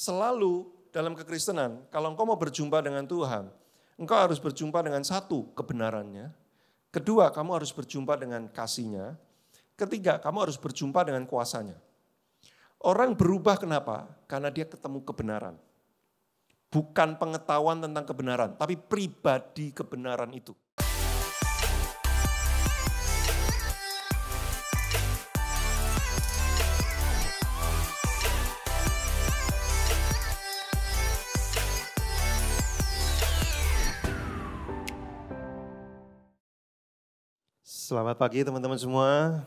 selalu dalam kekristenan, kalau engkau mau berjumpa dengan Tuhan, engkau harus berjumpa dengan satu, kebenarannya. Kedua, kamu harus berjumpa dengan kasihnya. Ketiga, kamu harus berjumpa dengan kuasanya. Orang berubah kenapa? Karena dia ketemu kebenaran. Bukan pengetahuan tentang kebenaran, tapi pribadi kebenaran itu. Selamat pagi teman-teman semua.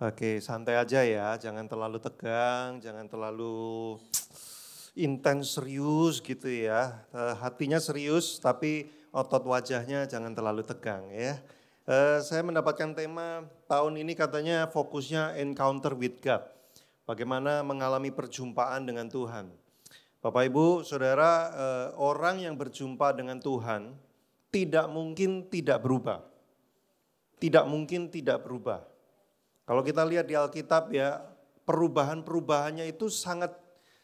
Oke, santai aja ya, jangan terlalu tegang, jangan terlalu intens serius gitu ya. Eh, hatinya serius tapi otot wajahnya jangan terlalu tegang ya. Eh, saya mendapatkan tema tahun ini katanya fokusnya encounter with God. Bagaimana mengalami perjumpaan dengan Tuhan. Bapak Ibu, Saudara, eh, orang yang berjumpa dengan Tuhan tidak mungkin tidak berubah tidak mungkin tidak berubah. Kalau kita lihat di Alkitab ya, perubahan-perubahannya itu sangat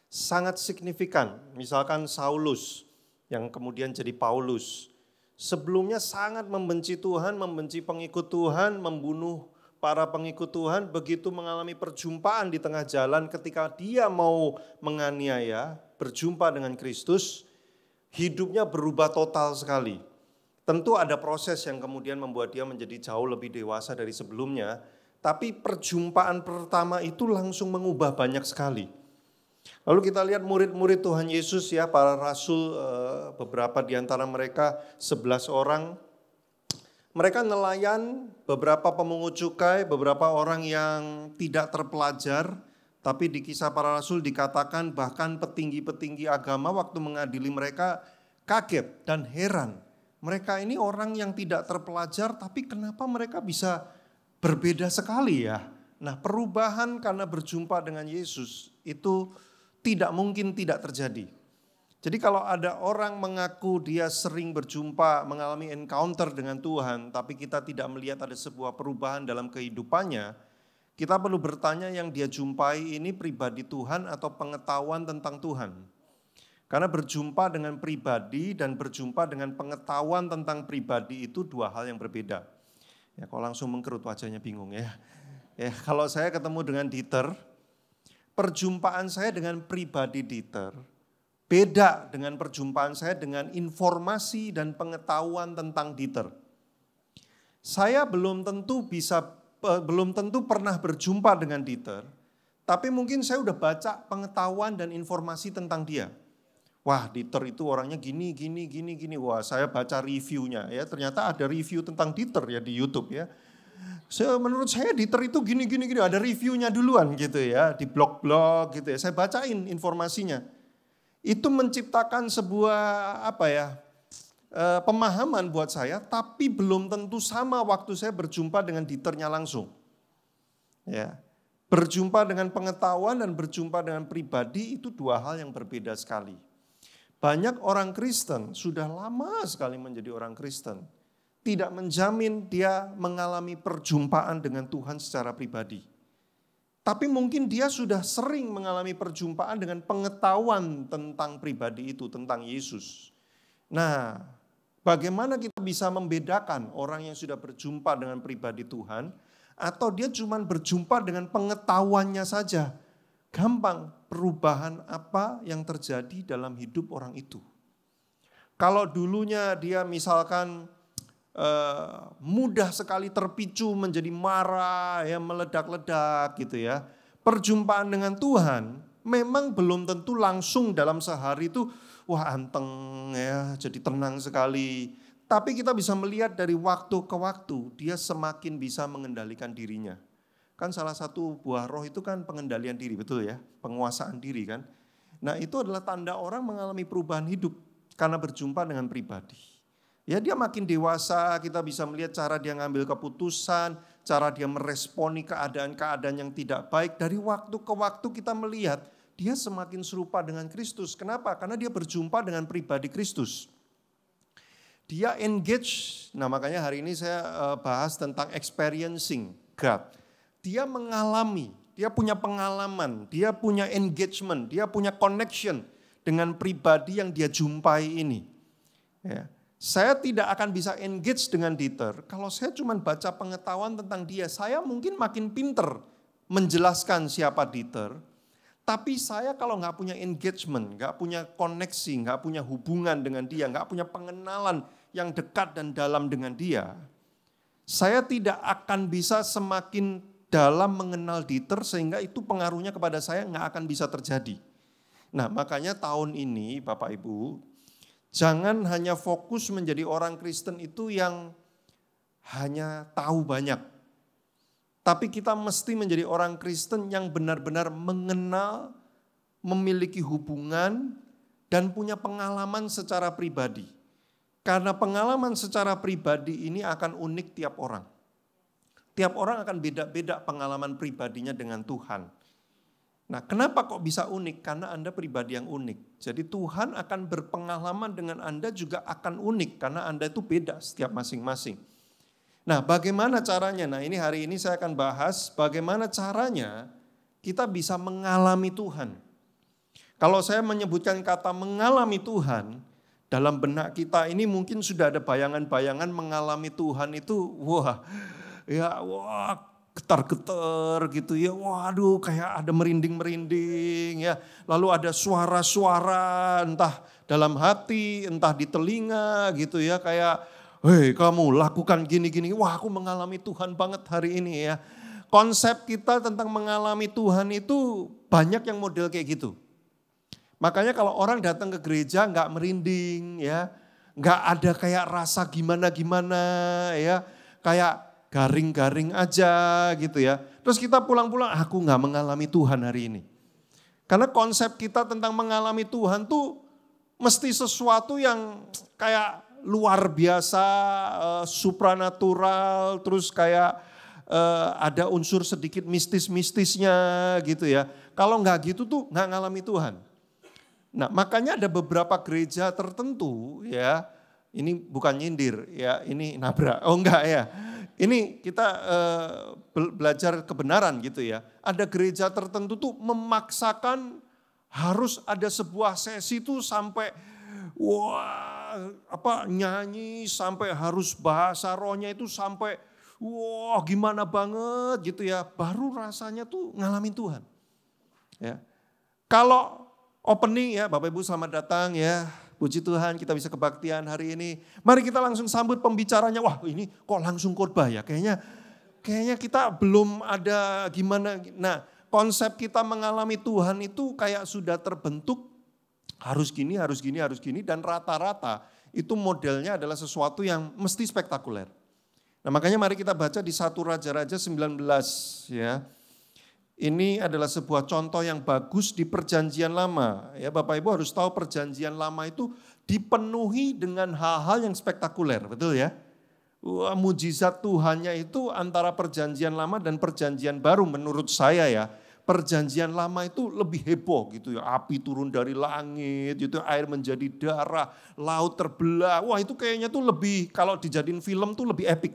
sangat signifikan. Misalkan Saulus yang kemudian jadi Paulus. Sebelumnya sangat membenci Tuhan, membenci pengikut Tuhan, membunuh para pengikut Tuhan. Begitu mengalami perjumpaan di tengah jalan ketika dia mau menganiaya, berjumpa dengan Kristus, hidupnya berubah total sekali Tentu ada proses yang kemudian membuat dia menjadi jauh lebih dewasa dari sebelumnya, tapi perjumpaan pertama itu langsung mengubah banyak sekali. Lalu kita lihat murid-murid Tuhan Yesus ya, para rasul eh, beberapa di antara mereka sebelas orang. Mereka nelayan, beberapa pemungut cukai, beberapa orang yang tidak terpelajar, tapi di kisah para rasul dikatakan bahkan petinggi-petinggi agama waktu mengadili mereka kaget dan heran mereka ini orang yang tidak terpelajar, tapi kenapa mereka bisa berbeda sekali ya? Nah, perubahan karena berjumpa dengan Yesus itu tidak mungkin tidak terjadi. Jadi kalau ada orang mengaku dia sering berjumpa, mengalami encounter dengan Tuhan, tapi kita tidak melihat ada sebuah perubahan dalam kehidupannya, kita perlu bertanya yang dia jumpai ini pribadi Tuhan atau pengetahuan tentang Tuhan. Karena berjumpa dengan pribadi dan berjumpa dengan pengetahuan tentang pribadi itu dua hal yang berbeda. Ya, kalau langsung mengkerut wajahnya bingung ya. Ya, kalau saya ketemu dengan Dieter, perjumpaan saya dengan pribadi Dieter beda dengan perjumpaan saya dengan informasi dan pengetahuan tentang Dieter. Saya belum tentu bisa belum tentu pernah berjumpa dengan Dieter, tapi mungkin saya udah baca pengetahuan dan informasi tentang dia. Wah, Dieter itu orangnya gini, gini, gini, gini. Wah, saya baca reviewnya ya. Ternyata ada review tentang Dieter ya di YouTube ya. So, menurut saya Dieter itu gini, gini, gini. Ada reviewnya duluan gitu ya. Di blog-blog gitu ya. Saya bacain informasinya. Itu menciptakan sebuah apa ya eh, pemahaman buat saya, tapi belum tentu sama waktu saya berjumpa dengan Dieternya langsung. Ya, berjumpa dengan pengetahuan dan berjumpa dengan pribadi itu dua hal yang berbeda sekali. Banyak orang Kristen sudah lama sekali menjadi orang Kristen. Tidak menjamin dia mengalami perjumpaan dengan Tuhan secara pribadi. Tapi mungkin dia sudah sering mengalami perjumpaan dengan pengetahuan tentang pribadi itu, tentang Yesus. Nah, bagaimana kita bisa membedakan orang yang sudah berjumpa dengan pribadi Tuhan atau dia cuma berjumpa dengan pengetahuannya saja, gampang perubahan apa yang terjadi dalam hidup orang itu. Kalau dulunya dia misalkan eh, mudah sekali terpicu menjadi marah, ya meledak-ledak gitu ya. Perjumpaan dengan Tuhan memang belum tentu langsung dalam sehari itu wah anteng ya, jadi tenang sekali. Tapi kita bisa melihat dari waktu ke waktu dia semakin bisa mengendalikan dirinya. Kan salah satu buah roh itu kan pengendalian diri, betul ya? Penguasaan diri kan. Nah itu adalah tanda orang mengalami perubahan hidup karena berjumpa dengan pribadi. Ya dia makin dewasa, kita bisa melihat cara dia ngambil keputusan, cara dia meresponi keadaan-keadaan yang tidak baik. Dari waktu ke waktu kita melihat dia semakin serupa dengan Kristus. Kenapa? Karena dia berjumpa dengan pribadi Kristus. Dia engage. Nah makanya hari ini saya eh, bahas tentang experiencing God dia mengalami, dia punya pengalaman, dia punya engagement, dia punya connection dengan pribadi yang dia jumpai ini. Ya. Saya tidak akan bisa engage dengan Dieter kalau saya cuma baca pengetahuan tentang dia. Saya mungkin makin pinter menjelaskan siapa Dieter, tapi saya kalau nggak punya engagement, nggak punya koneksi, nggak punya hubungan dengan dia, nggak punya pengenalan yang dekat dan dalam dengan dia, saya tidak akan bisa semakin dalam mengenal Dieter sehingga itu pengaruhnya kepada saya nggak akan bisa terjadi. Nah makanya tahun ini Bapak Ibu jangan hanya fokus menjadi orang Kristen itu yang hanya tahu banyak. Tapi kita mesti menjadi orang Kristen yang benar-benar mengenal, memiliki hubungan, dan punya pengalaman secara pribadi. Karena pengalaman secara pribadi ini akan unik tiap orang. Tiap orang akan beda-beda pengalaman pribadinya dengan Tuhan. Nah, kenapa kok bisa unik? Karena Anda pribadi yang unik. Jadi Tuhan akan berpengalaman dengan Anda juga akan unik karena Anda itu beda setiap masing-masing. Nah, bagaimana caranya? Nah, ini hari ini saya akan bahas bagaimana caranya kita bisa mengalami Tuhan. Kalau saya menyebutkan kata mengalami Tuhan, dalam benak kita ini mungkin sudah ada bayangan-bayangan mengalami Tuhan itu, wah, ya wah getar-getar gitu ya. Waduh kayak ada merinding-merinding ya. Lalu ada suara-suara entah dalam hati, entah di telinga gitu ya. Kayak hei kamu lakukan gini-gini. Wah aku mengalami Tuhan banget hari ini ya. Konsep kita tentang mengalami Tuhan itu banyak yang model kayak gitu. Makanya kalau orang datang ke gereja nggak merinding ya. Nggak ada kayak rasa gimana-gimana ya. Kayak garing-garing aja gitu ya. Terus kita pulang-pulang, aku nggak mengalami Tuhan hari ini. Karena konsep kita tentang mengalami Tuhan tuh mesti sesuatu yang kayak luar biasa, eh, supranatural, terus kayak eh, ada unsur sedikit mistis-mistisnya gitu ya. Kalau nggak gitu tuh nggak ngalami Tuhan. Nah makanya ada beberapa gereja tertentu ya, ini bukan nyindir ya, ini nabrak, oh enggak ya ini kita eh, belajar kebenaran gitu ya. Ada gereja tertentu tuh memaksakan harus ada sebuah sesi tuh sampai wah apa nyanyi sampai harus bahasa rohnya itu sampai wah gimana banget gitu ya. Baru rasanya tuh ngalamin Tuhan. Ya. Kalau opening ya Bapak Ibu selamat datang ya Puji Tuhan kita bisa kebaktian hari ini. Mari kita langsung sambut pembicaranya. Wah ini kok langsung khotbah ya? Kayaknya kayaknya kita belum ada gimana. Nah konsep kita mengalami Tuhan itu kayak sudah terbentuk. Harus gini, harus gini, harus gini. Dan rata-rata itu modelnya adalah sesuatu yang mesti spektakuler. Nah makanya mari kita baca di satu Raja-Raja 19 ya. Ini adalah sebuah contoh yang bagus di perjanjian lama. Ya Bapak Ibu harus tahu perjanjian lama itu dipenuhi dengan hal-hal yang spektakuler, betul ya? Wah, mujizat Tuhannya itu antara perjanjian lama dan perjanjian baru menurut saya ya. Perjanjian lama itu lebih heboh gitu ya. Api turun dari langit, itu air menjadi darah, laut terbelah. Wah itu kayaknya tuh lebih, kalau dijadiin film tuh lebih epic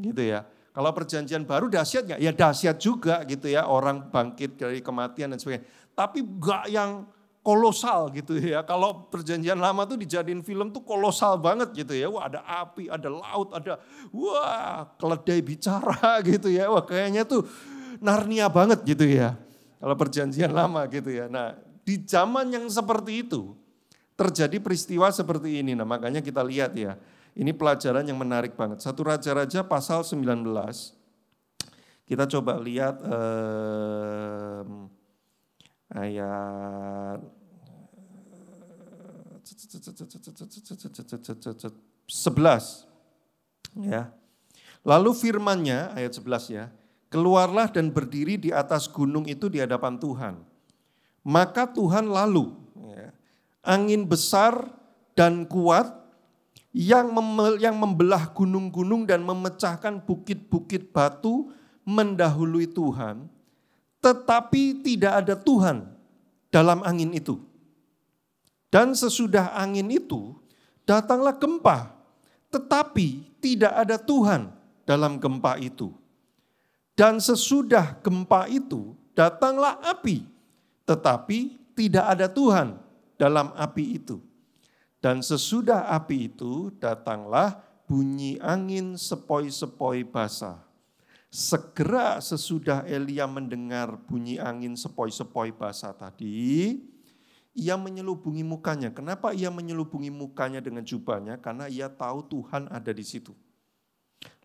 gitu ya. Kalau perjanjian baru dahsyat nggak? Ya dahsyat juga gitu ya orang bangkit dari kematian dan sebagainya. Tapi nggak yang kolosal gitu ya. Kalau perjanjian lama tuh dijadiin film tuh kolosal banget gitu ya. Wah ada api, ada laut, ada wah keledai bicara gitu ya. Wah kayaknya tuh Narnia banget gitu ya. Kalau perjanjian lama gitu ya. Nah di zaman yang seperti itu terjadi peristiwa seperti ini. Nah makanya kita lihat ya ini pelajaran yang menarik banget. Satu Raja-Raja pasal 19. Kita coba lihat eh, ayat 11 ya. Lalu firmannya ayat 11 ya, keluarlah dan berdiri di atas gunung itu di hadapan Tuhan. Maka Tuhan lalu ya, angin besar dan kuat yang, yang membelah gunung-gunung dan memecahkan bukit-bukit batu mendahului Tuhan, tetapi tidak ada Tuhan dalam angin itu. Dan sesudah angin itu datanglah gempa, tetapi tidak ada Tuhan dalam gempa itu. Dan sesudah gempa itu datanglah api, tetapi tidak ada Tuhan dalam api itu dan sesudah api itu datanglah bunyi angin sepoi-sepoi basah. Segera sesudah Elia mendengar bunyi angin sepoi-sepoi basah tadi, ia menyelubungi mukanya. Kenapa ia menyelubungi mukanya dengan jubahnya? Karena ia tahu Tuhan ada di situ.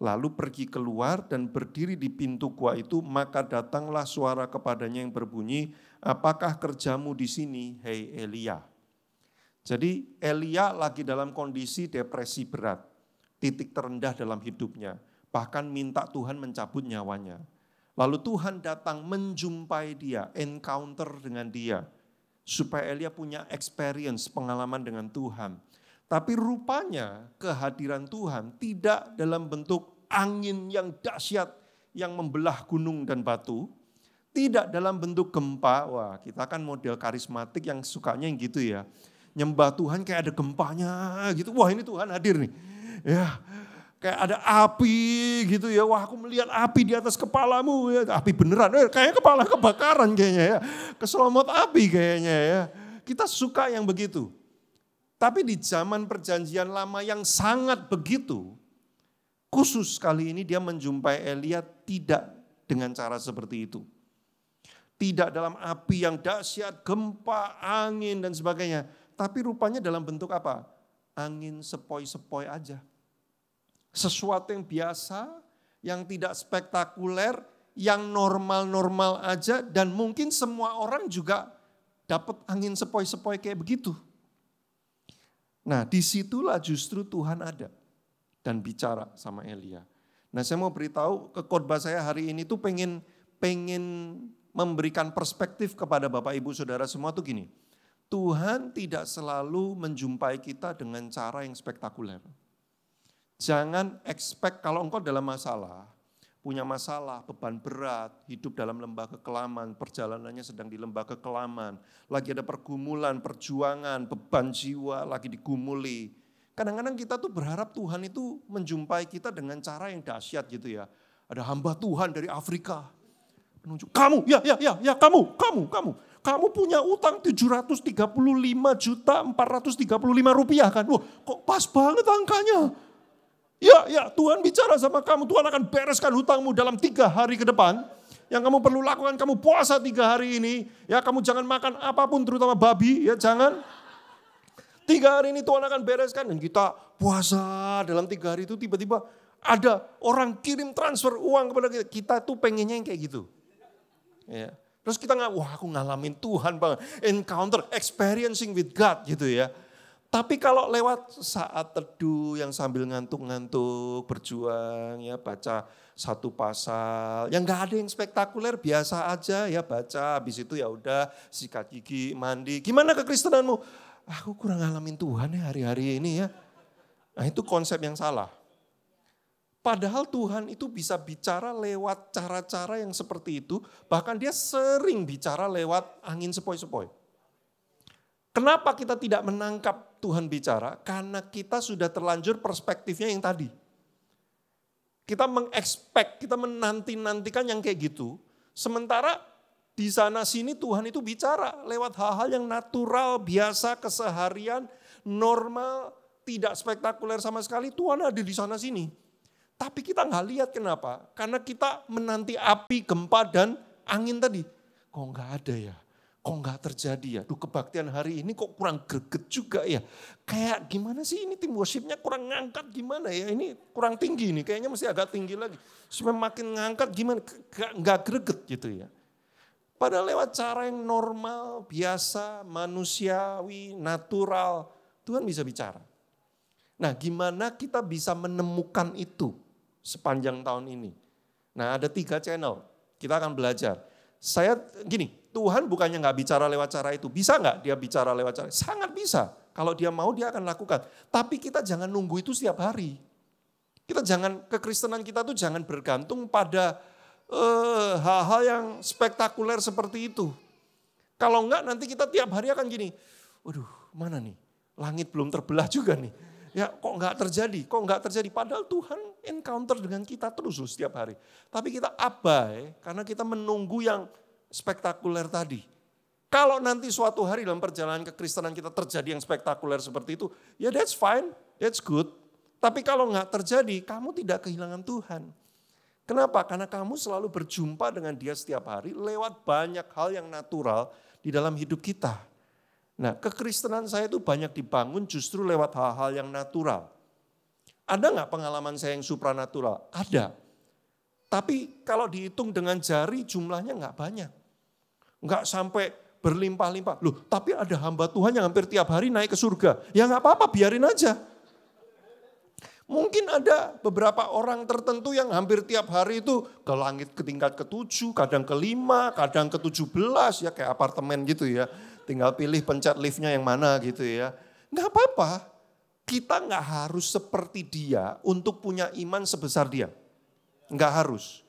Lalu pergi keluar dan berdiri di pintu gua itu, maka datanglah suara kepadanya yang berbunyi, "Apakah kerjamu di sini, hei Elia?" Jadi Elia lagi dalam kondisi depresi berat, titik terendah dalam hidupnya, bahkan minta Tuhan mencabut nyawanya. Lalu Tuhan datang menjumpai dia, encounter dengan dia, supaya Elia punya experience, pengalaman dengan Tuhan. Tapi rupanya kehadiran Tuhan tidak dalam bentuk angin yang dahsyat yang membelah gunung dan batu, tidak dalam bentuk gempa. Wah, kita kan model karismatik yang sukanya yang gitu ya nyembah Tuhan kayak ada gempanya gitu. Wah ini Tuhan hadir nih. Ya, kayak ada api gitu ya. Wah aku melihat api di atas kepalamu ya. Api beneran, eh, kayak kepala kebakaran kayaknya ya. keselamatan api kayaknya ya. Kita suka yang begitu. Tapi di zaman perjanjian lama yang sangat begitu, khusus kali ini dia menjumpai Elia tidak dengan cara seperti itu. Tidak dalam api yang dahsyat, gempa, angin dan sebagainya. Tapi rupanya dalam bentuk apa? Angin sepoi-sepoi aja. Sesuatu yang biasa, yang tidak spektakuler, yang normal-normal aja dan mungkin semua orang juga dapat angin sepoi-sepoi kayak begitu. Nah, disitulah justru Tuhan ada dan bicara sama Elia. Nah, saya mau beritahu ke khotbah saya hari ini tuh pengen pengen memberikan perspektif kepada Bapak Ibu Saudara semua tuh gini. Tuhan tidak selalu menjumpai kita dengan cara yang spektakuler. Jangan expect kalau engkau dalam masalah, punya masalah, beban berat, hidup dalam lembah kekelaman, perjalanannya sedang di lembah kekelaman, lagi ada pergumulan, perjuangan, beban jiwa, lagi digumuli. Kadang-kadang kita tuh berharap Tuhan itu menjumpai kita dengan cara yang dahsyat gitu ya. Ada hamba Tuhan dari Afrika, menunjuk kamu, ya, ya, ya, ya, kamu, kamu, kamu kamu punya utang 735 juta 435 rupiah kan. Wah, kok pas banget angkanya. Ya, ya Tuhan bicara sama kamu, Tuhan akan bereskan hutangmu dalam tiga hari ke depan. Yang kamu perlu lakukan, kamu puasa tiga hari ini. Ya, kamu jangan makan apapun terutama babi, ya jangan. Tiga hari ini Tuhan akan bereskan. Dan kita puasa dalam tiga hari itu tiba-tiba ada orang kirim transfer uang kepada kita. Kita tuh pengennya yang kayak gitu. Ya. Terus kita nggak, wah aku ngalamin Tuhan banget. Encounter, experiencing with God gitu ya. Tapi kalau lewat saat teduh yang sambil ngantuk-ngantuk, berjuang, ya baca satu pasal, yang nggak ada yang spektakuler, biasa aja ya baca, habis itu ya udah sikat gigi, mandi. Gimana kekristenanmu? Ah, aku kurang ngalamin Tuhan ya hari-hari ini ya. Nah itu konsep yang salah. Padahal Tuhan itu bisa bicara lewat cara-cara yang seperti itu. Bahkan dia sering bicara lewat angin sepoi-sepoi. Kenapa kita tidak menangkap Tuhan bicara? Karena kita sudah terlanjur perspektifnya yang tadi. Kita mengekspek, kita menanti-nantikan yang kayak gitu. Sementara di sana sini Tuhan itu bicara lewat hal-hal yang natural, biasa, keseharian, normal, tidak spektakuler sama sekali. Tuhan ada di sana sini. Tapi kita nggak lihat kenapa? Karena kita menanti api, gempa, dan angin tadi. Kok nggak ada ya? Kok nggak terjadi ya? Duh kebaktian hari ini kok kurang greget juga ya? Kayak gimana sih ini tim worshipnya kurang ngangkat gimana ya? Ini kurang tinggi nih, kayaknya mesti agak tinggi lagi. Supaya makin ngangkat gimana? Nggak greget gitu ya. Padahal lewat cara yang normal, biasa, manusiawi, natural, Tuhan bisa bicara. Nah gimana kita bisa menemukan itu? sepanjang tahun ini. Nah ada tiga channel, kita akan belajar. Saya gini, Tuhan bukannya nggak bicara lewat cara itu. Bisa nggak dia bicara lewat cara? Sangat bisa. Kalau dia mau dia akan lakukan. Tapi kita jangan nunggu itu setiap hari. Kita jangan kekristenan kita tuh jangan bergantung pada hal eh, hal-hal yang spektakuler seperti itu. Kalau enggak nanti kita tiap hari akan gini, waduh mana nih langit belum terbelah juga nih. Ya kok nggak terjadi, kok nggak terjadi. Padahal Tuhan encounter dengan kita terus loh setiap hari. Tapi kita abai karena kita menunggu yang spektakuler tadi. Kalau nanti suatu hari dalam perjalanan kekristenan kita terjadi yang spektakuler seperti itu, ya that's fine, that's good. Tapi kalau nggak terjadi, kamu tidak kehilangan Tuhan. Kenapa? Karena kamu selalu berjumpa dengan dia setiap hari lewat banyak hal yang natural di dalam hidup kita. Nah, kekristenan saya itu banyak dibangun justru lewat hal-hal yang natural. Ada nggak pengalaman saya yang supranatural? Ada. Tapi kalau dihitung dengan jari jumlahnya nggak banyak. Nggak sampai berlimpah-limpah. Loh, tapi ada hamba Tuhan yang hampir tiap hari naik ke surga. Ya nggak apa-apa, biarin aja. Mungkin ada beberapa orang tertentu yang hampir tiap hari itu ke langit ke tingkat ketujuh, kadang kelima, kadang ketujuh belas, ya kayak apartemen gitu ya tinggal pilih pencet liftnya yang mana gitu ya. Nggak apa-apa, kita nggak harus seperti dia untuk punya iman sebesar dia. Nggak harus.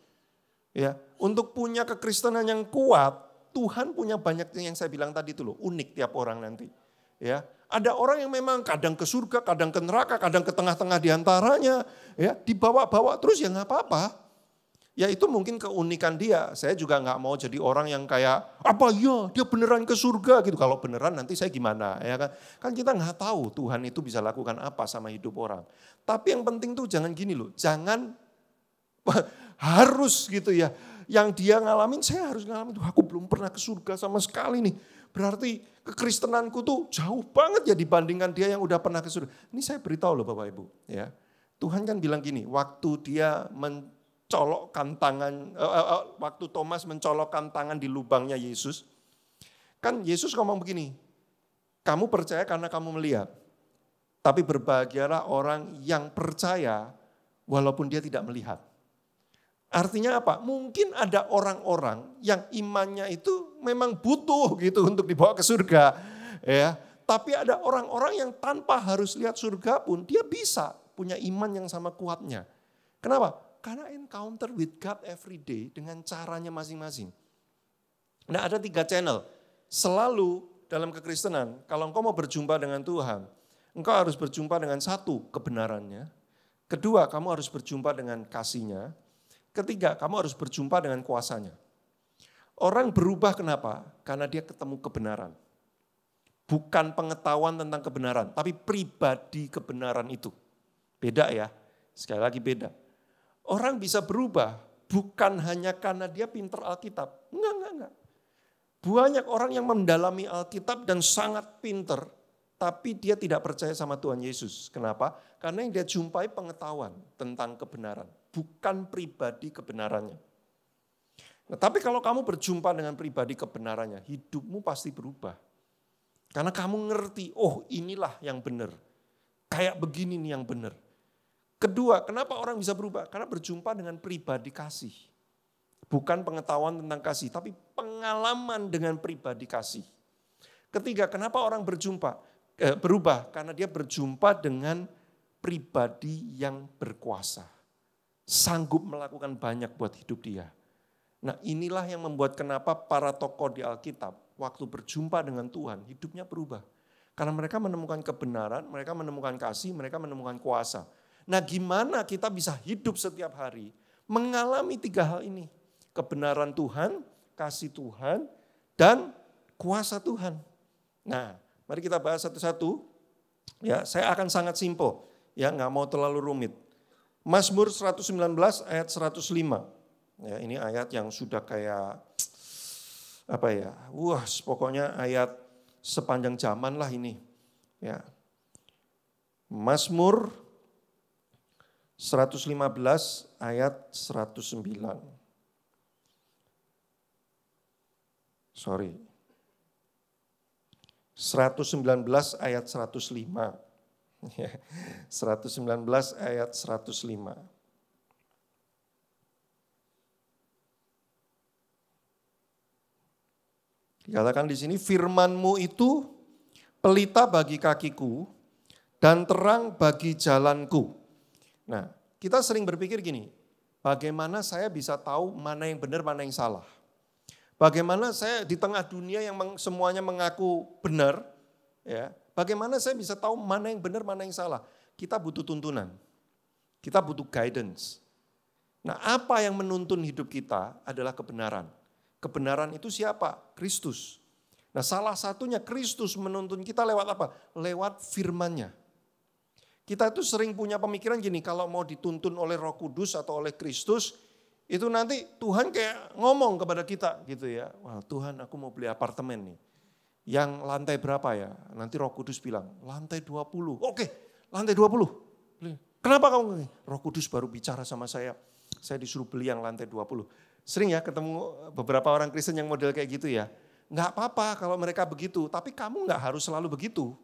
Ya, untuk punya kekristenan yang kuat, Tuhan punya banyak yang saya bilang tadi itu loh, unik tiap orang nanti. Ya, ada orang yang memang kadang ke surga, kadang ke neraka, kadang ke tengah-tengah diantaranya, ya dibawa-bawa terus ya nggak apa-apa. Ya itu mungkin keunikan dia. Saya juga nggak mau jadi orang yang kayak apa ya dia beneran ke surga gitu. Kalau beneran nanti saya gimana ya kan? Kan kita nggak tahu Tuhan itu bisa lakukan apa sama hidup orang. Tapi yang penting tuh jangan gini loh, jangan harus gitu ya. Yang dia ngalamin saya harus ngalamin. Tuh, aku belum pernah ke surga sama sekali nih. Berarti kekristenanku tuh jauh banget ya dibandingkan dia yang udah pernah ke surga. Ini saya beritahu loh Bapak Ibu ya. Tuhan kan bilang gini, waktu dia Colokkan tangan, uh, uh, waktu Thomas mencolokkan tangan di lubangnya Yesus, kan Yesus ngomong begini, kamu percaya karena kamu melihat, tapi berbahagialah orang yang percaya walaupun dia tidak melihat. Artinya apa? Mungkin ada orang-orang yang imannya itu memang butuh gitu untuk dibawa ke surga, ya. Tapi ada orang-orang yang tanpa harus lihat surga pun dia bisa punya iman yang sama kuatnya. Kenapa? Karena encounter with God every day dengan caranya masing-masing. Nah ada tiga channel. Selalu dalam kekristenan, kalau engkau mau berjumpa dengan Tuhan, engkau harus berjumpa dengan satu, kebenarannya. Kedua, kamu harus berjumpa dengan kasihnya. Ketiga, kamu harus berjumpa dengan kuasanya. Orang berubah kenapa? Karena dia ketemu kebenaran. Bukan pengetahuan tentang kebenaran, tapi pribadi kebenaran itu. Beda ya, sekali lagi beda. Orang bisa berubah bukan hanya karena dia pinter Alkitab. Enggak, enggak, enggak. Banyak orang yang mendalami Alkitab dan sangat pinter, tapi dia tidak percaya sama Tuhan Yesus. Kenapa? Karena yang dia jumpai pengetahuan tentang kebenaran, bukan pribadi kebenarannya. Nah, tapi kalau kamu berjumpa dengan pribadi kebenarannya, hidupmu pasti berubah. Karena kamu ngerti, oh inilah yang benar. Kayak begini nih yang benar. Kedua, kenapa orang bisa berubah? Karena berjumpa dengan pribadi kasih. Bukan pengetahuan tentang kasih, tapi pengalaman dengan pribadi kasih. Ketiga, kenapa orang berjumpa eh, berubah? Karena dia berjumpa dengan pribadi yang berkuasa. Sanggup melakukan banyak buat hidup dia. Nah inilah yang membuat kenapa para tokoh di Alkitab waktu berjumpa dengan Tuhan hidupnya berubah. Karena mereka menemukan kebenaran, mereka menemukan kasih, mereka menemukan kuasa. Nah gimana kita bisa hidup setiap hari mengalami tiga hal ini. Kebenaran Tuhan, kasih Tuhan, dan kuasa Tuhan. Nah mari kita bahas satu-satu. Ya, saya akan sangat simpel, ya nggak mau terlalu rumit. Mazmur 119 ayat 105. Ya, ini ayat yang sudah kayak apa ya? Wah, pokoknya ayat sepanjang zaman lah ini. Ya. Mazmur 115 ayat 109. Sorry. 119 ayat 105. 119 ya, ayat 105. Dikatakan di sini firmanmu itu pelita bagi kakiku dan terang bagi jalanku. Nah, kita sering berpikir gini, bagaimana saya bisa tahu mana yang benar, mana yang salah? Bagaimana saya di tengah dunia yang semuanya mengaku benar, ya? Bagaimana saya bisa tahu mana yang benar, mana yang salah? Kita butuh tuntunan. Kita butuh guidance. Nah, apa yang menuntun hidup kita adalah kebenaran. Kebenaran itu siapa? Kristus. Nah, salah satunya Kristus menuntun kita lewat apa? Lewat firman-Nya. Kita itu sering punya pemikiran gini, kalau mau dituntun oleh Roh Kudus atau oleh Kristus, itu nanti Tuhan kayak ngomong kepada kita gitu ya. Wah, Tuhan aku mau beli apartemen nih. Yang lantai berapa ya? Nanti Roh Kudus bilang, lantai 20. Oke, lantai 20. Kenapa kamu? Roh Kudus baru bicara sama saya. Saya disuruh beli yang lantai 20. Sering ya ketemu beberapa orang Kristen yang model kayak gitu ya. Enggak apa-apa kalau mereka begitu, tapi kamu enggak harus selalu begitu.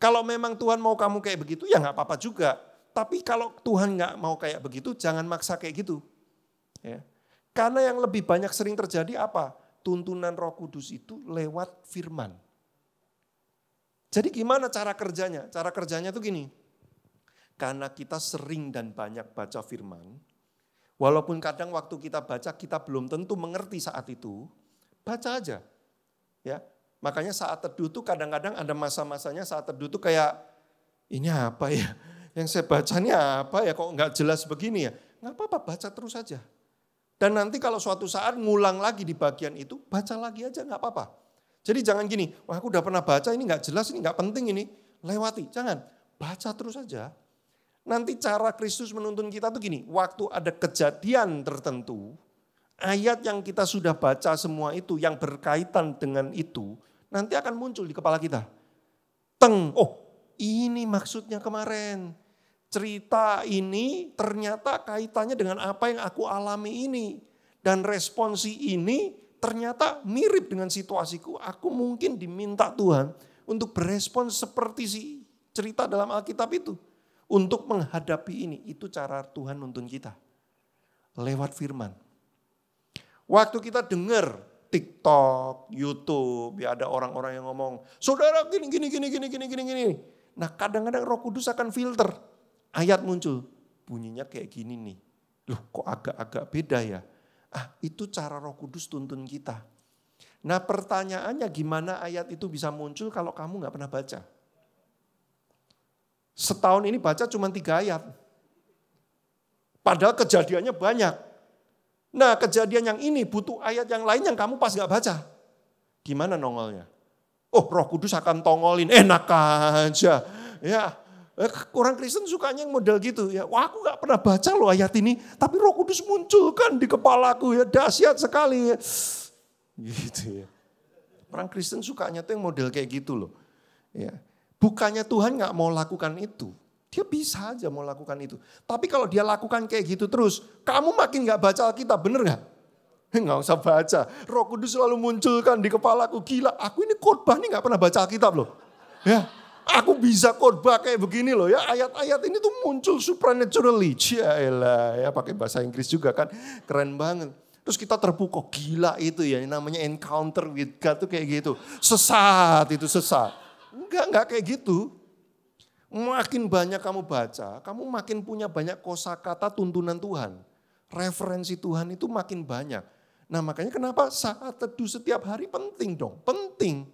Kalau memang Tuhan mau kamu kayak begitu, ya nggak apa-apa juga. Tapi kalau Tuhan nggak mau kayak begitu, jangan maksa kayak gitu. Ya. Karena yang lebih banyak sering terjadi apa? Tuntunan roh kudus itu lewat firman. Jadi gimana cara kerjanya? Cara kerjanya tuh gini. Karena kita sering dan banyak baca firman, walaupun kadang waktu kita baca kita belum tentu mengerti saat itu, baca aja. Ya, Makanya saat teduh tuh kadang-kadang ada masa-masanya saat teduh tuh kayak ini apa ya? Yang saya bacanya apa ya? Kok nggak jelas begini ya? Nggak apa-apa, baca terus saja. Dan nanti kalau suatu saat ngulang lagi di bagian itu, baca lagi aja nggak apa-apa. Jadi jangan gini, wah aku udah pernah baca ini nggak jelas, ini nggak penting ini, lewati. Jangan, baca terus saja. Nanti cara Kristus menuntun kita tuh gini, waktu ada kejadian tertentu, ayat yang kita sudah baca semua itu yang berkaitan dengan itu, nanti akan muncul di kepala kita. Teng, oh ini maksudnya kemarin. Cerita ini ternyata kaitannya dengan apa yang aku alami ini. Dan responsi ini ternyata mirip dengan situasiku. Aku mungkin diminta Tuhan untuk berespon seperti si cerita dalam Alkitab itu. Untuk menghadapi ini, itu cara Tuhan nuntun kita. Lewat firman. Waktu kita dengar TikTok, YouTube, ya ada orang-orang yang ngomong, saudara gini, gini, gini, gini, gini, gini, gini. Nah kadang-kadang roh kudus akan filter. Ayat muncul, bunyinya kayak gini nih. Loh kok agak-agak beda ya? Ah itu cara roh kudus tuntun kita. Nah pertanyaannya gimana ayat itu bisa muncul kalau kamu gak pernah baca? Setahun ini baca cuma tiga ayat. Padahal kejadiannya banyak. Nah kejadian yang ini butuh ayat yang lain yang kamu pas gak baca. Gimana nongolnya? Oh roh kudus akan tongolin, enak aja. Ya, eh, Orang Kristen sukanya yang model gitu ya. Wah aku gak pernah baca loh ayat ini, tapi Roh Kudus munculkan di kepalaku ya dahsyat sekali. Ya. Gitu ya. Orang Kristen sukanya tuh yang model kayak gitu loh. Ya. Bukannya Tuhan gak mau lakukan itu, dia bisa aja mau lakukan itu. Tapi kalau dia lakukan kayak gitu terus, kamu makin gak baca Alkitab, bener gak? Nggak usah baca. Roh Kudus selalu munculkan di kepalaku. Gila, aku ini korban nih gak pernah baca Alkitab loh. Ya, aku bisa korban kayak begini loh ya. Ayat-ayat ini tuh muncul supernaturally. Jailah, ya pakai bahasa Inggris juga kan. Keren banget. Terus kita terpukau, gila itu ya namanya encounter with God tuh kayak gitu. Sesat itu sesat. Enggak, enggak kayak gitu. Makin banyak kamu baca, kamu makin punya banyak kosakata tuntunan Tuhan. Referensi Tuhan itu makin banyak. Nah makanya kenapa saat teduh setiap hari penting dong, penting.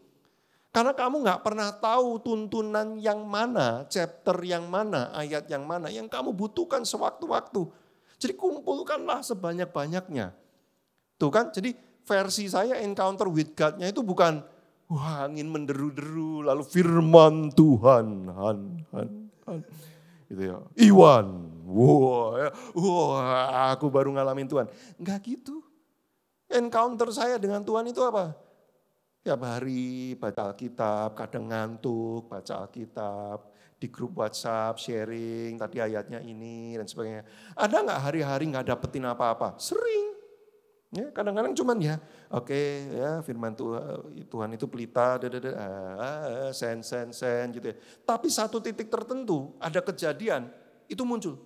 Karena kamu nggak pernah tahu tuntunan yang mana, chapter yang mana, ayat yang mana, yang kamu butuhkan sewaktu-waktu. Jadi kumpulkanlah sebanyak-banyaknya. Tuh kan, jadi versi saya encounter with God-nya itu bukan Wah, angin menderu-deru, lalu firman Tuhan, han, han, han. Gitu ya. Iwan, wah, ya. wah, aku baru ngalamin Tuhan. Enggak gitu. Encounter saya dengan Tuhan itu apa? Tiap hari baca Alkitab, kadang ngantuk, baca Alkitab, di grup WhatsApp sharing, tadi ayatnya ini dan sebagainya. Ada enggak hari-hari nggak dapetin apa-apa? Sering. Ya, kadang-kadang cuman ya, oke okay, ya firman Tuhan, eh, Tuhan itu pelita, dadada, ah, ah, sen sen sen gitu ya. Tapi satu titik tertentu ada kejadian itu muncul.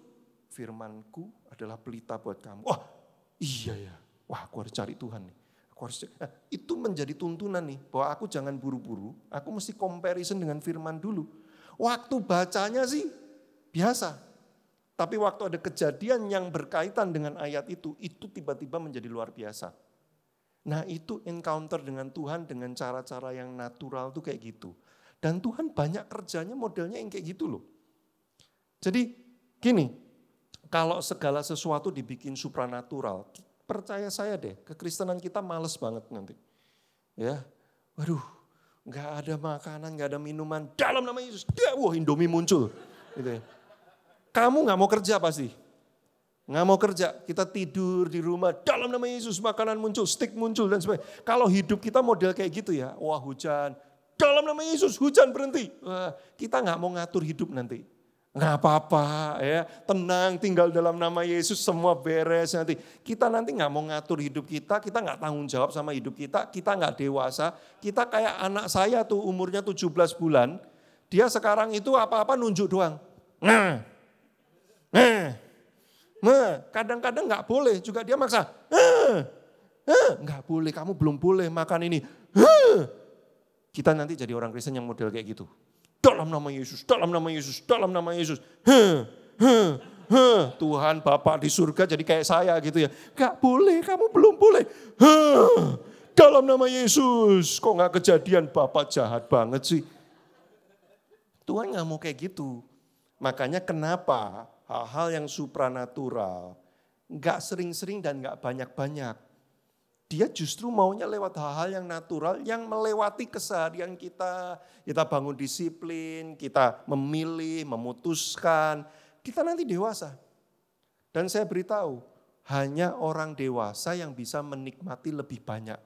Firmanku adalah pelita buat kamu. Wah, iya ya. Wah, aku harus cari Tuhan nih. Aku harus cari. Nah, itu menjadi tuntunan nih bahwa aku jangan buru-buru, aku mesti comparison dengan firman dulu. Waktu bacanya sih biasa, tapi waktu ada kejadian yang berkaitan dengan ayat itu, itu tiba-tiba menjadi luar biasa. Nah itu encounter dengan Tuhan dengan cara-cara yang natural tuh kayak gitu. Dan Tuhan banyak kerjanya modelnya yang kayak gitu loh. Jadi gini, kalau segala sesuatu dibikin supranatural, percaya saya deh, kekristenan kita males banget nanti. Ya, waduh, nggak ada makanan, nggak ada minuman, dalam nama Yesus, dia, wah Indomie muncul. Gitu ya. Kamu nggak mau kerja pasti. Nggak mau kerja, kita tidur di rumah, dalam nama Yesus makanan muncul, stik muncul dan sebagainya. Kalau hidup kita model kayak gitu ya, wah hujan, dalam nama Yesus hujan berhenti. Wah, kita nggak mau ngatur hidup nanti. Nggak apa-apa ya, tenang tinggal dalam nama Yesus semua beres nanti. Kita nanti nggak mau ngatur hidup kita, kita nggak tanggung jawab sama hidup kita, kita nggak dewasa. Kita kayak anak saya tuh umurnya 17 bulan, dia sekarang itu apa-apa nunjuk doang. Nah, Eh, Kadang-kadang nggak boleh juga dia maksa. Eh, eh, nggak boleh, kamu belum boleh makan ini. Kita nanti jadi orang Kristen yang model kayak gitu. Dalam nama Yesus, dalam nama Yesus, dalam nama Yesus. Tuhan Bapak di surga jadi kayak saya gitu ya. Gak boleh, kamu belum boleh. dalam nama Yesus. Kok gak kejadian Bapak jahat banget sih. Tuhan gak mau kayak gitu. Makanya kenapa hal-hal yang supranatural, nggak sering-sering dan nggak banyak-banyak. Dia justru maunya lewat hal-hal yang natural, yang melewati keseharian kita. Kita bangun disiplin, kita memilih, memutuskan. Kita nanti dewasa. Dan saya beritahu, hanya orang dewasa yang bisa menikmati lebih banyak.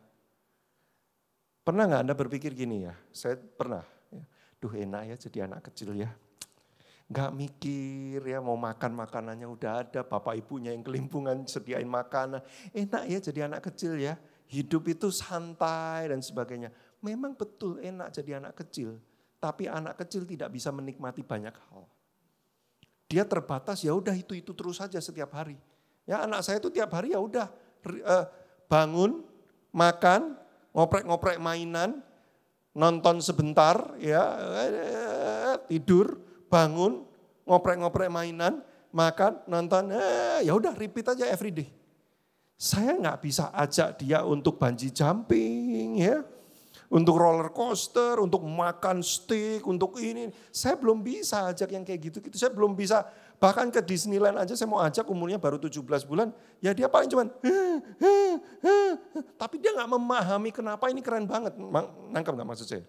Pernah nggak Anda berpikir gini ya? Saya pernah. Ya. Duh enak ya jadi anak kecil ya. Gak mikir ya mau makan makanannya udah ada, bapak ibunya yang kelimpungan sediain makanan. Enak ya jadi anak kecil ya, hidup itu santai dan sebagainya. Memang betul enak jadi anak kecil, tapi anak kecil tidak bisa menikmati banyak hal. Dia terbatas ya udah itu-itu terus saja setiap hari. Ya anak saya itu tiap hari ya udah eh, bangun, makan, ngoprek-ngoprek mainan, nonton sebentar ya eh, eh, tidur bangun, ngoprek-ngoprek mainan, makan, nonton, eh, ya udah repeat aja everyday. Saya nggak bisa ajak dia untuk banji jumping, ya, untuk roller coaster, untuk makan steak, untuk ini. Saya belum bisa ajak yang kayak gitu-gitu. Saya belum bisa bahkan ke Disneyland aja saya mau ajak umurnya baru 17 bulan. Ya dia paling cuman, huh, huh, huh. tapi dia nggak memahami kenapa ini keren banget. Nangkap nggak maksud saya?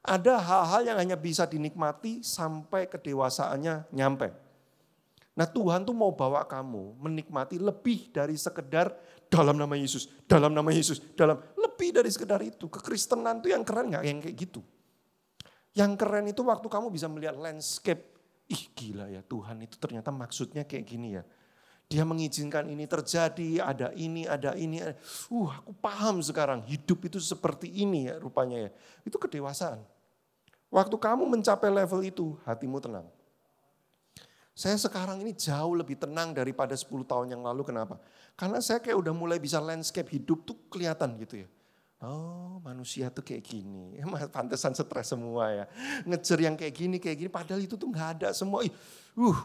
Ada hal-hal yang hanya bisa dinikmati sampai kedewasaannya nyampe. Nah Tuhan tuh mau bawa kamu menikmati lebih dari sekedar dalam nama Yesus, dalam nama Yesus, dalam lebih dari sekedar itu. Kekristenan tuh yang keren nggak yang kayak gitu. Yang keren itu waktu kamu bisa melihat landscape. Ih gila ya Tuhan itu ternyata maksudnya kayak gini ya. Dia mengizinkan ini terjadi, ada ini, ada ini. Uh, aku paham sekarang hidup itu seperti ini ya rupanya ya. Itu kedewasaan. Waktu kamu mencapai level itu, hatimu tenang. Saya sekarang ini jauh lebih tenang daripada 10 tahun yang lalu. Kenapa? Karena saya kayak udah mulai bisa landscape hidup tuh kelihatan gitu ya. Oh manusia tuh kayak gini. Pantesan stres semua ya. Ngejar yang kayak gini, kayak gini. Padahal itu tuh gak ada semua. uh,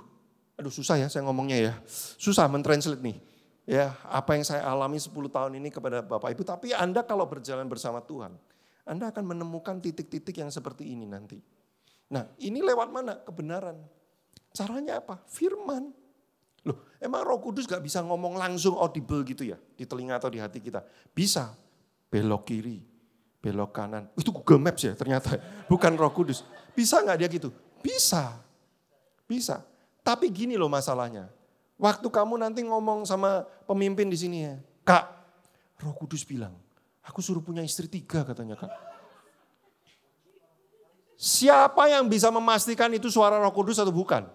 Aduh susah ya saya ngomongnya ya. Susah mentranslate nih. Ya, apa yang saya alami 10 tahun ini kepada Bapak Ibu, tapi Anda kalau berjalan bersama Tuhan, Anda akan menemukan titik-titik yang seperti ini nanti. Nah, ini lewat mana? Kebenaran. Caranya apa? Firman. Loh, emang Roh Kudus gak bisa ngomong langsung audible gitu ya di telinga atau di hati kita? Bisa. Belok kiri, belok kanan. Itu Google Maps ya ternyata, bukan Roh Kudus. Bisa gak dia gitu? Bisa. Bisa. Tapi gini loh masalahnya. Waktu kamu nanti ngomong sama pemimpin di sini ya. Kak, roh kudus bilang, aku suruh punya istri tiga katanya kak. Siapa yang bisa memastikan itu suara roh kudus atau bukan?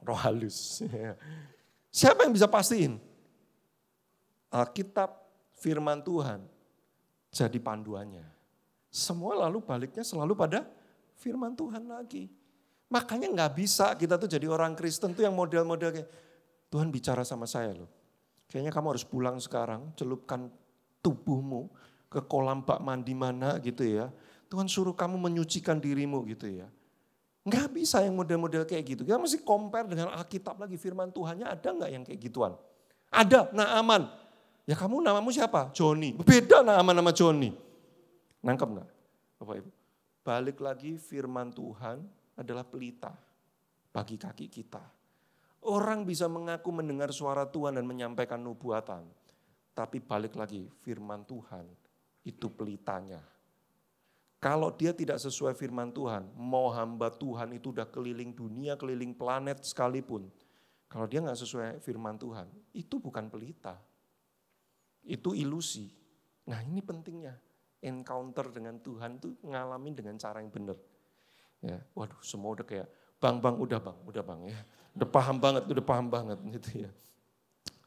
Roh halus. Siapa yang bisa pastiin? Alkitab, firman Tuhan jadi panduannya. Semua lalu baliknya selalu pada firman Tuhan lagi. Makanya nggak bisa kita tuh jadi orang Kristen tuh yang model-model kayak Tuhan bicara sama saya loh. Kayaknya kamu harus pulang sekarang, celupkan tubuhmu ke kolam bak mandi mana gitu ya. Tuhan suruh kamu menyucikan dirimu gitu ya. Nggak bisa yang model-model kayak gitu. Kita mesti compare dengan Alkitab lagi firman Tuhannya ada nggak yang kayak gituan. Ada, aman Ya kamu namamu siapa? Joni. Beda Naaman nama Joni. Nangkep nggak? Bapak Ibu. Balik lagi firman Tuhan adalah pelita bagi kaki kita. Orang bisa mengaku mendengar suara Tuhan dan menyampaikan nubuatan. Tapi balik lagi, firman Tuhan itu pelitanya. Kalau dia tidak sesuai firman Tuhan, mau hamba Tuhan itu udah keliling dunia, keliling planet sekalipun. Kalau dia nggak sesuai firman Tuhan, itu bukan pelita. Itu ilusi. Nah ini pentingnya. Encounter dengan Tuhan itu ngalamin dengan cara yang benar. Ya, waduh, semua udah kayak bang, bang, udah bang, udah bang ya. Udah paham banget, udah paham banget gitu ya.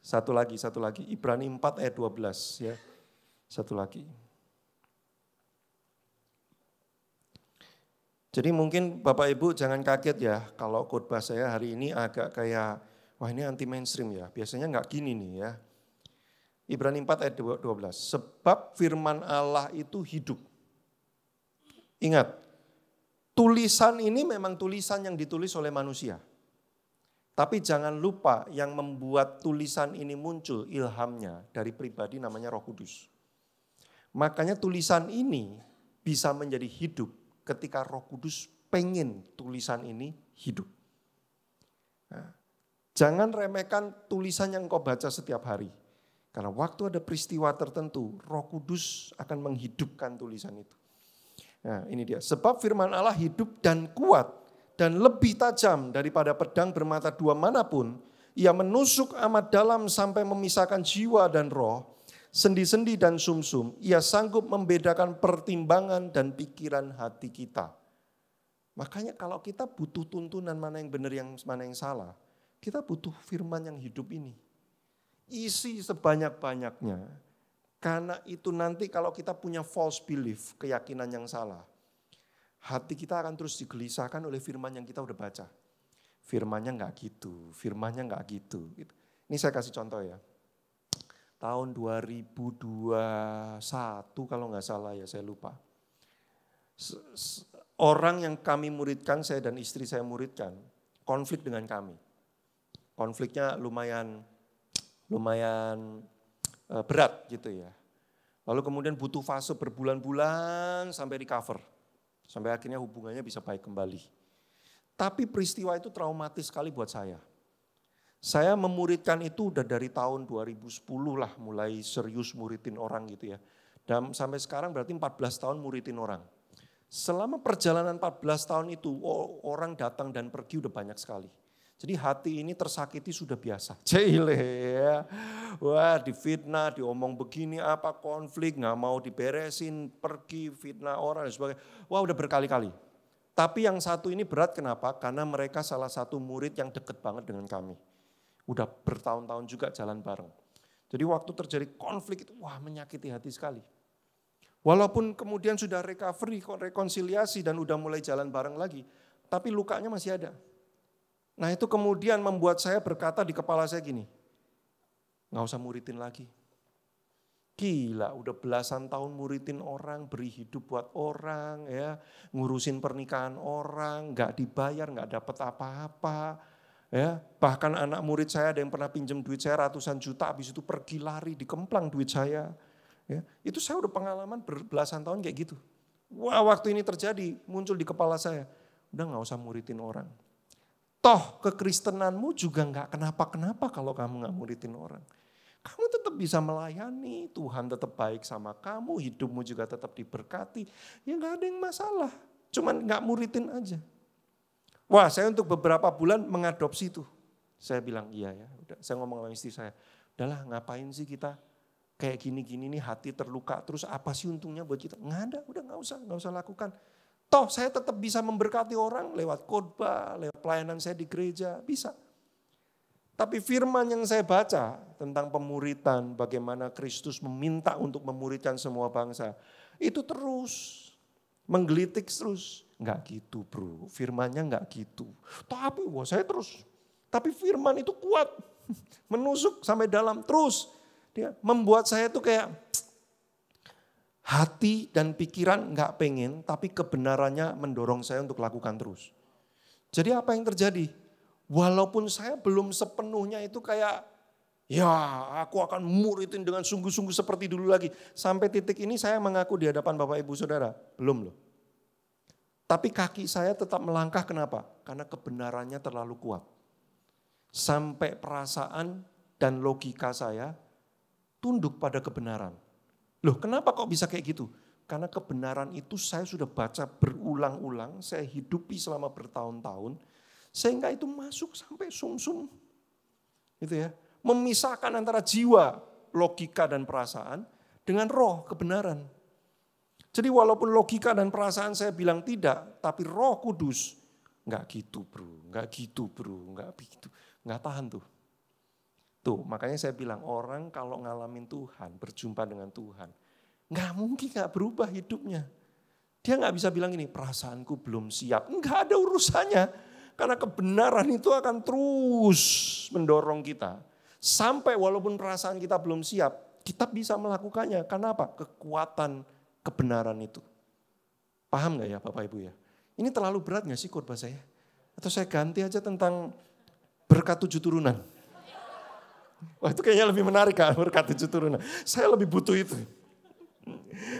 Satu lagi, satu lagi. Ibrani 4 ayat 12 ya. Satu lagi. Jadi mungkin Bapak Ibu jangan kaget ya kalau khotbah saya hari ini agak kayak wah ini anti mainstream ya. Biasanya nggak gini nih ya. Ibrani 4 ayat 12. Sebab firman Allah itu hidup. Ingat, tulisan ini memang tulisan yang ditulis oleh manusia. Tapi jangan lupa yang membuat tulisan ini muncul ilhamnya dari pribadi namanya Roh Kudus. Makanya tulisan ini bisa menjadi hidup ketika Roh Kudus pengen tulisan ini hidup. Nah, jangan remehkan tulisan yang kau baca setiap hari. Karena waktu ada peristiwa tertentu, Roh Kudus akan menghidupkan tulisan itu. Nah, ini dia. Sebab firman Allah hidup dan kuat dan lebih tajam daripada pedang bermata dua manapun. Ia menusuk amat dalam sampai memisahkan jiwa dan roh, sendi-sendi dan sumsum. -sum. Ia sanggup membedakan pertimbangan dan pikiran hati kita. Makanya kalau kita butuh tuntunan mana yang benar yang mana yang salah, kita butuh firman yang hidup ini. Isi sebanyak-banyaknya karena itu nanti kalau kita punya false belief, keyakinan yang salah, hati kita akan terus digelisahkan oleh firman yang kita udah baca. Firmannya nggak gitu, firmannya nggak gitu. gitu. Ini saya kasih contoh ya. Tahun 2021 kalau nggak salah ya saya lupa. Orang yang kami muridkan, saya dan istri saya muridkan, konflik dengan kami. Konfliknya lumayan lumayan Eh, berat gitu ya. Lalu kemudian butuh fase berbulan-bulan sampai recover. Sampai akhirnya hubungannya bisa baik kembali. Tapi peristiwa itu traumatis sekali buat saya. Saya memuridkan itu udah dari tahun 2010 lah mulai serius muridin orang gitu ya. Dan sampai sekarang berarti 14 tahun muridin orang. Selama perjalanan 14 tahun itu orang datang dan pergi udah banyak sekali. Jadi hati ini tersakiti sudah biasa. Cile ya. Wah fitnah, diomong begini apa konflik, nggak mau diberesin, pergi fitnah orang dan sebagainya. Wah udah berkali-kali. Tapi yang satu ini berat kenapa? Karena mereka salah satu murid yang deket banget dengan kami. Udah bertahun-tahun juga jalan bareng. Jadi waktu terjadi konflik itu wah menyakiti hati sekali. Walaupun kemudian sudah recovery, rekonsiliasi dan udah mulai jalan bareng lagi, tapi lukanya masih ada. Nah itu kemudian membuat saya berkata di kepala saya gini, nggak usah muridin lagi. Gila, udah belasan tahun muridin orang, beri hidup buat orang, ya ngurusin pernikahan orang, nggak dibayar, nggak dapat apa-apa. Ya, bahkan anak murid saya ada yang pernah pinjam duit saya ratusan juta, habis itu pergi lari, dikemplang duit saya. Ya, itu saya udah pengalaman berbelasan tahun kayak gitu. Wah, waktu ini terjadi, muncul di kepala saya. Udah nggak usah muridin orang. Toh kekristenanmu juga nggak kenapa-kenapa kalau kamu nggak muridin orang. Kamu tetap bisa melayani, Tuhan tetap baik sama kamu, hidupmu juga tetap diberkati. Ya nggak ada yang masalah, cuman nggak muridin aja. Wah saya untuk beberapa bulan mengadopsi tuh. Saya bilang iya ya, udah. saya ngomong sama istri saya, udahlah ngapain sih kita kayak gini-gini nih hati terluka terus apa sih untungnya buat kita? Nggak ada, udah nggak usah, nggak usah lakukan. Toh saya tetap bisa memberkati orang lewat khotbah, lewat pelayanan saya di gereja, bisa. Tapi firman yang saya baca tentang pemuritan, bagaimana Kristus meminta untuk memuridkan semua bangsa, itu terus menggelitik terus. Enggak gitu bro, firmannya enggak gitu. Tapi wah saya terus, tapi firman itu kuat, menusuk sampai dalam terus. Dia membuat saya itu kayak hati dan pikiran nggak pengen, tapi kebenarannya mendorong saya untuk lakukan terus. Jadi apa yang terjadi? Walaupun saya belum sepenuhnya itu kayak, ya aku akan muridin dengan sungguh-sungguh seperti dulu lagi. Sampai titik ini saya mengaku di hadapan Bapak Ibu Saudara, belum loh. Tapi kaki saya tetap melangkah kenapa? Karena kebenarannya terlalu kuat. Sampai perasaan dan logika saya tunduk pada kebenaran Loh kenapa kok bisa kayak gitu? Karena kebenaran itu saya sudah baca berulang-ulang, saya hidupi selama bertahun-tahun, sehingga itu masuk sampai sum -sum. Gitu ya. Memisahkan antara jiwa, logika dan perasaan dengan roh kebenaran. Jadi walaupun logika dan perasaan saya bilang tidak, tapi roh kudus enggak gitu bro, enggak gitu bro, enggak begitu, Enggak tahan tuh. Tuh, makanya saya bilang orang kalau ngalamin Tuhan, berjumpa dengan Tuhan, nggak mungkin nggak berubah hidupnya. Dia nggak bisa bilang ini, perasaanku belum siap. Nggak ada urusannya. Karena kebenaran itu akan terus mendorong kita. Sampai walaupun perasaan kita belum siap, kita bisa melakukannya. Karena apa? Kekuatan kebenaran itu. Paham nggak ya Bapak Ibu ya? Ini terlalu berat nggak sih kurba saya? Atau saya ganti aja tentang berkat tujuh turunan. Wah itu kayaknya lebih menarik kan berkat tujuh turunan. Saya lebih butuh itu.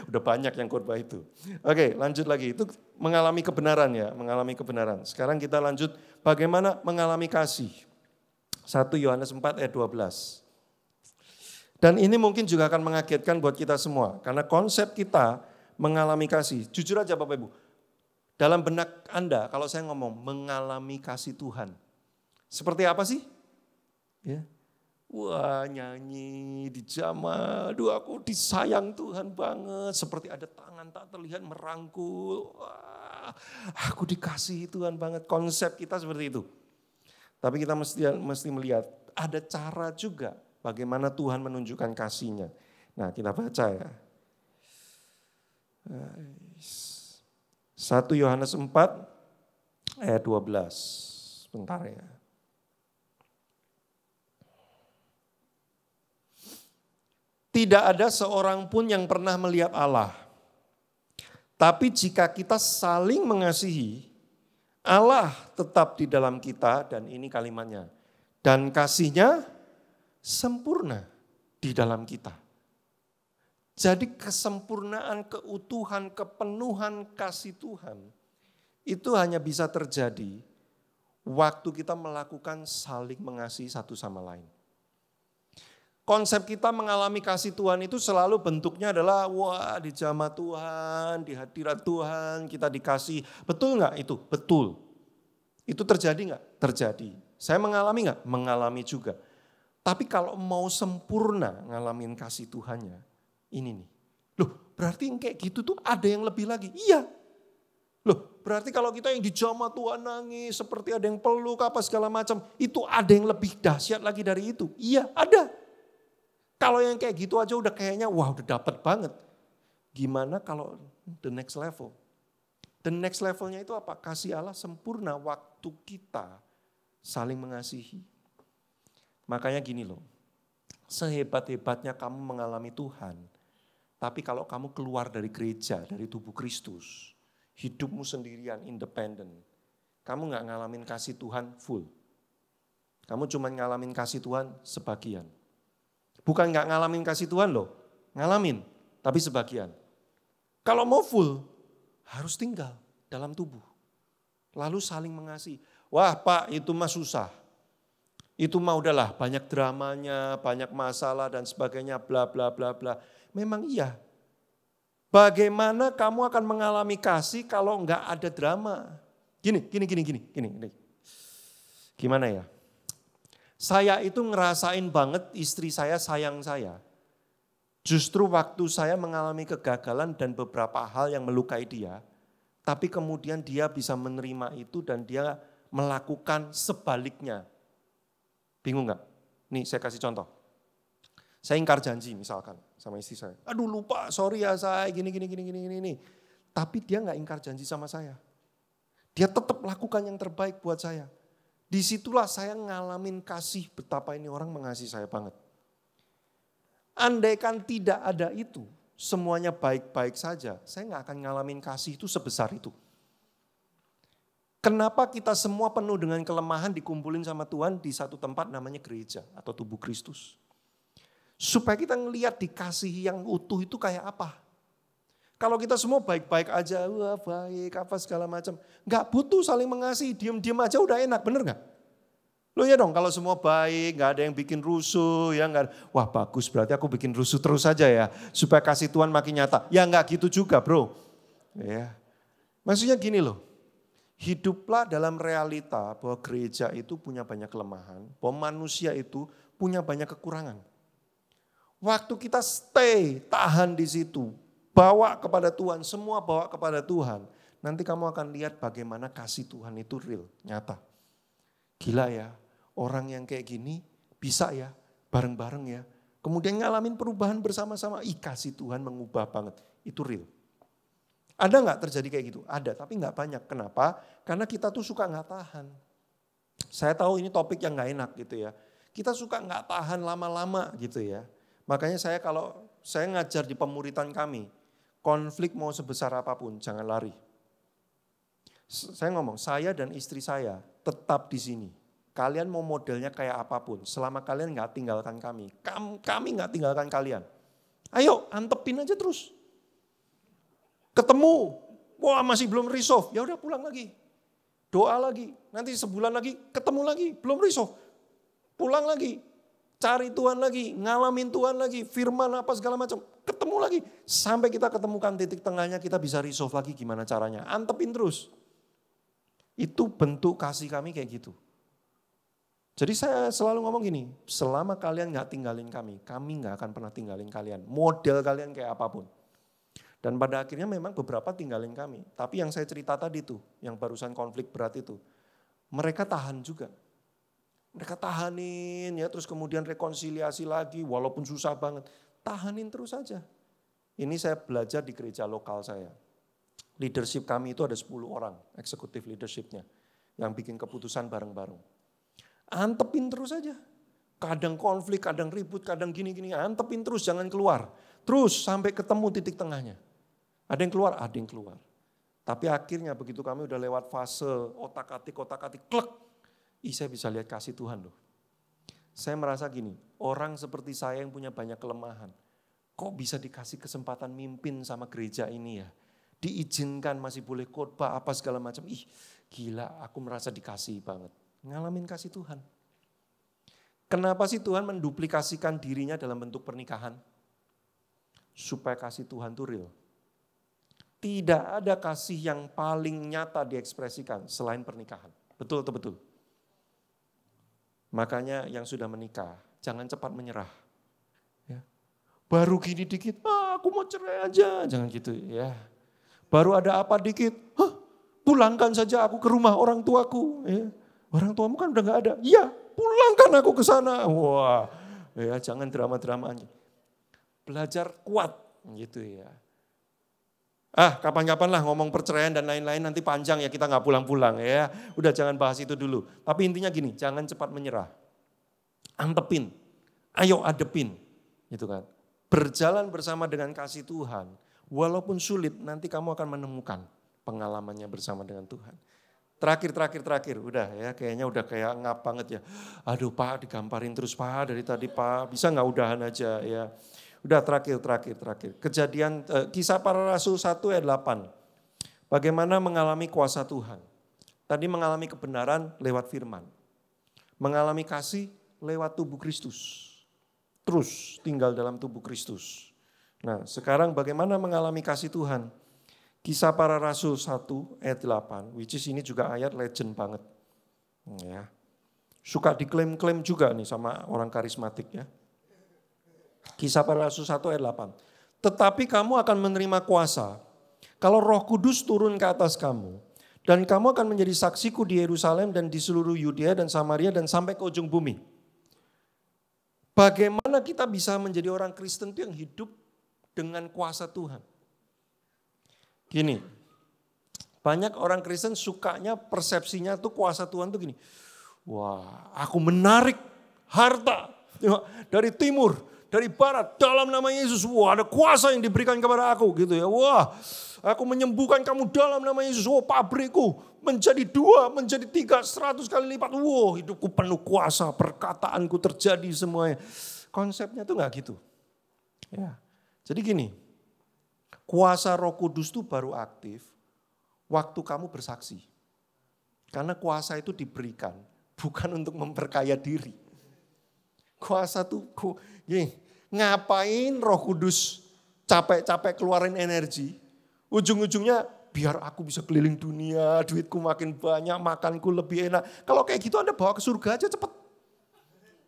Udah banyak yang khotbah itu. Oke lanjut lagi. Itu mengalami kebenaran ya. Mengalami kebenaran. Sekarang kita lanjut bagaimana mengalami kasih. 1 Yohanes 4 ayat 12. Dan ini mungkin juga akan mengagetkan buat kita semua. Karena konsep kita mengalami kasih. Jujur aja Bapak Ibu. Dalam benak Anda kalau saya ngomong mengalami kasih Tuhan. Seperti apa sih? Ya, Wah nyanyi di jama, aduh aku disayang Tuhan banget. Seperti ada tangan tak terlihat merangkul. Wah, aku dikasih Tuhan banget. Konsep kita seperti itu. Tapi kita mesti, mesti melihat ada cara juga bagaimana Tuhan menunjukkan kasihnya. Nah kita baca ya. 1 Yohanes 4 ayat 12. Bentar ya. Tidak ada seorang pun yang pernah melihat Allah. Tapi jika kita saling mengasihi, Allah tetap di dalam kita dan ini kalimatnya. Dan kasihnya sempurna di dalam kita. Jadi kesempurnaan, keutuhan, kepenuhan kasih Tuhan itu hanya bisa terjadi waktu kita melakukan saling mengasihi satu sama lain konsep kita mengalami kasih Tuhan itu selalu bentuknya adalah wah di jamaah Tuhan, di hadirat Tuhan, kita dikasih. Betul nggak itu? Betul. Itu terjadi nggak? Terjadi. Saya mengalami nggak? Mengalami juga. Tapi kalau mau sempurna ngalamin kasih Tuhannya, ini nih. Loh, berarti yang kayak gitu tuh ada yang lebih lagi. Iya. Loh, berarti kalau kita yang dijama Tuhan nangis, seperti ada yang peluk apa segala macam, itu ada yang lebih dahsyat lagi dari itu. Iya, ada. Kalau yang kayak gitu aja udah kayaknya wah udah dapet banget. Gimana kalau the next level? The next levelnya itu apa? Kasih Allah sempurna waktu kita saling mengasihi. Makanya gini loh, sehebat-hebatnya kamu mengalami Tuhan, tapi kalau kamu keluar dari gereja, dari tubuh Kristus, hidupmu sendirian, independen, kamu nggak ngalamin kasih Tuhan full. Kamu cuma ngalamin kasih Tuhan sebagian. Bukan nggak ngalamin kasih Tuhan loh, ngalamin, tapi sebagian. Kalau mau full, harus tinggal dalam tubuh. Lalu saling mengasihi. Wah pak itu mah susah. Itu mah udahlah banyak dramanya, banyak masalah dan sebagainya bla bla bla bla. Memang iya. Bagaimana kamu akan mengalami kasih kalau nggak ada drama? Gini, gini, gini, gini, gini, gini. Gimana ya? Saya itu ngerasain banget istri saya sayang saya. Justru waktu saya mengalami kegagalan dan beberapa hal yang melukai dia, tapi kemudian dia bisa menerima itu dan dia melakukan sebaliknya. Bingung nggak? Nih saya kasih contoh. Saya ingkar janji misalkan sama istri saya. Aduh lupa, sorry ya saya gini gini gini gini gini. Tapi dia nggak ingkar janji sama saya. Dia tetap lakukan yang terbaik buat saya. Disitulah saya ngalamin kasih betapa ini orang mengasihi saya banget. Andaikan tidak ada itu, semuanya baik-baik saja, saya nggak akan ngalamin kasih itu sebesar itu. Kenapa kita semua penuh dengan kelemahan dikumpulin sama Tuhan di satu tempat namanya gereja atau tubuh Kristus? Supaya kita ngelihat dikasihi yang utuh itu kayak apa. Kalau kita semua baik-baik aja, wah baik, apa segala macam. Nggak butuh saling mengasihi, diem-diem aja udah enak, bener nggak? Lo ya dong kalau semua baik, nggak ada yang bikin rusuh, ya nggak. Wah bagus, berarti aku bikin rusuh terus aja ya, supaya kasih Tuhan makin nyata. Ya nggak gitu juga bro. Ya. Maksudnya gini loh, hiduplah dalam realita bahwa gereja itu punya banyak kelemahan, bahwa manusia itu punya banyak kekurangan. Waktu kita stay, tahan di situ, Bawa kepada Tuhan, semua bawa kepada Tuhan. Nanti kamu akan lihat bagaimana kasih Tuhan itu real, nyata. Gila ya, orang yang kayak gini bisa ya, bareng-bareng ya. Kemudian ngalamin perubahan bersama-sama, ih kasih Tuhan mengubah banget. Itu real. Ada nggak terjadi kayak gitu? Ada, tapi nggak banyak. Kenapa? Karena kita tuh suka nggak tahan. Saya tahu ini topik yang nggak enak gitu ya. Kita suka nggak tahan lama-lama gitu ya. Makanya saya kalau saya ngajar di pemuritan kami, Konflik mau sebesar apapun, jangan lari. Saya ngomong, saya dan istri saya tetap di sini. Kalian mau modelnya kayak apapun, selama kalian nggak tinggalkan kami. Kami nggak tinggalkan kalian. Ayo, antepin aja terus. Ketemu, wah masih belum resolve, ya udah pulang lagi. Doa lagi, nanti sebulan lagi ketemu lagi, belum resolve. Pulang lagi, cari Tuhan lagi, ngalamin Tuhan lagi, firman apa segala macam, ketemu lagi. Sampai kita ketemukan titik tengahnya, kita bisa resolve lagi gimana caranya. Antepin terus. Itu bentuk kasih kami kayak gitu. Jadi saya selalu ngomong gini, selama kalian nggak tinggalin kami, kami nggak akan pernah tinggalin kalian. Model kalian kayak apapun. Dan pada akhirnya memang beberapa tinggalin kami. Tapi yang saya cerita tadi tuh, yang barusan konflik berat itu, mereka tahan juga. Mereka tahanin ya, terus kemudian rekonsiliasi lagi walaupun susah banget. Tahanin terus saja. Ini saya belajar di gereja lokal saya. Leadership kami itu ada 10 orang, eksekutif leadershipnya. Yang bikin keputusan bareng-bareng. Antepin terus saja. Kadang konflik, kadang ribut, kadang gini-gini. Antepin terus, jangan keluar. Terus sampai ketemu titik tengahnya. Ada yang keluar, ada yang keluar. Tapi akhirnya begitu kami udah lewat fase otak-atik, otak-atik, klek Ih saya bisa lihat kasih Tuhan loh. Saya merasa gini, orang seperti saya yang punya banyak kelemahan, kok bisa dikasih kesempatan mimpin sama gereja ini ya? Diizinkan masih boleh khotbah apa segala macam. Ih gila aku merasa dikasih banget. Ngalamin kasih Tuhan. Kenapa sih Tuhan menduplikasikan dirinya dalam bentuk pernikahan? Supaya kasih Tuhan itu real. Tidak ada kasih yang paling nyata diekspresikan selain pernikahan. Betul atau betul? Makanya yang sudah menikah, jangan cepat menyerah. Ya. Baru gini dikit, ah, aku mau cerai aja, jangan gitu ya. Baru ada apa dikit, Hah, pulangkan saja aku ke rumah orang tuaku. Ya. Orang tuamu kan udah gak ada. Iya, pulangkan aku ke sana. Wah, ya jangan drama-drama aja. Belajar kuat gitu ya. Ah, kapan-kapan lah ngomong perceraian dan lain-lain nanti panjang ya kita nggak pulang-pulang ya. Udah jangan bahas itu dulu. Tapi intinya gini, jangan cepat menyerah. Antepin, ayo adepin, gitu kan. Berjalan bersama dengan kasih Tuhan, walaupun sulit nanti kamu akan menemukan pengalamannya bersama dengan Tuhan. Terakhir, terakhir, terakhir. Udah ya, kayaknya udah kayak ngap banget ya. Aduh Pak, digamparin terus Pak dari tadi Pak. Bisa nggak udahan aja ya. Udah terakhir, terakhir, terakhir. Kejadian eh, kisah para rasul 1 ayat 8. Bagaimana mengalami kuasa Tuhan. Tadi mengalami kebenaran lewat firman. Mengalami kasih lewat tubuh Kristus. Terus tinggal dalam tubuh Kristus. Nah sekarang bagaimana mengalami kasih Tuhan. Kisah para rasul 1 ayat 8. Which is ini juga ayat legend banget. Hmm, ya. Suka diklaim-klaim juga nih sama orang karismatik ya Kisah para Rasul 1 ayat 8. Tetapi kamu akan menerima kuasa kalau roh kudus turun ke atas kamu. Dan kamu akan menjadi saksiku di Yerusalem dan di seluruh Yudea dan Samaria dan sampai ke ujung bumi. Bagaimana kita bisa menjadi orang Kristen itu yang hidup dengan kuasa Tuhan. Gini, banyak orang Kristen sukanya persepsinya tuh kuasa Tuhan tuh gini. Wah, aku menarik harta dari timur, dari barat dalam nama Yesus. Wah, ada kuasa yang diberikan kepada aku gitu ya. Wah, aku menyembuhkan kamu dalam nama Yesus. Wah, pabrikku menjadi dua, menjadi tiga, seratus kali lipat. Wah, hidupku penuh kuasa, perkataanku terjadi semuanya. Konsepnya tuh nggak gitu. Ya. Jadi gini, kuasa roh kudus itu baru aktif waktu kamu bersaksi. Karena kuasa itu diberikan bukan untuk memperkaya diri. Kuasa tuh gini, Ngapain roh kudus capek-capek keluarin energi. Ujung-ujungnya biar aku bisa keliling dunia, duitku makin banyak, makanku lebih enak. Kalau kayak gitu Anda bawa ke surga aja cepet.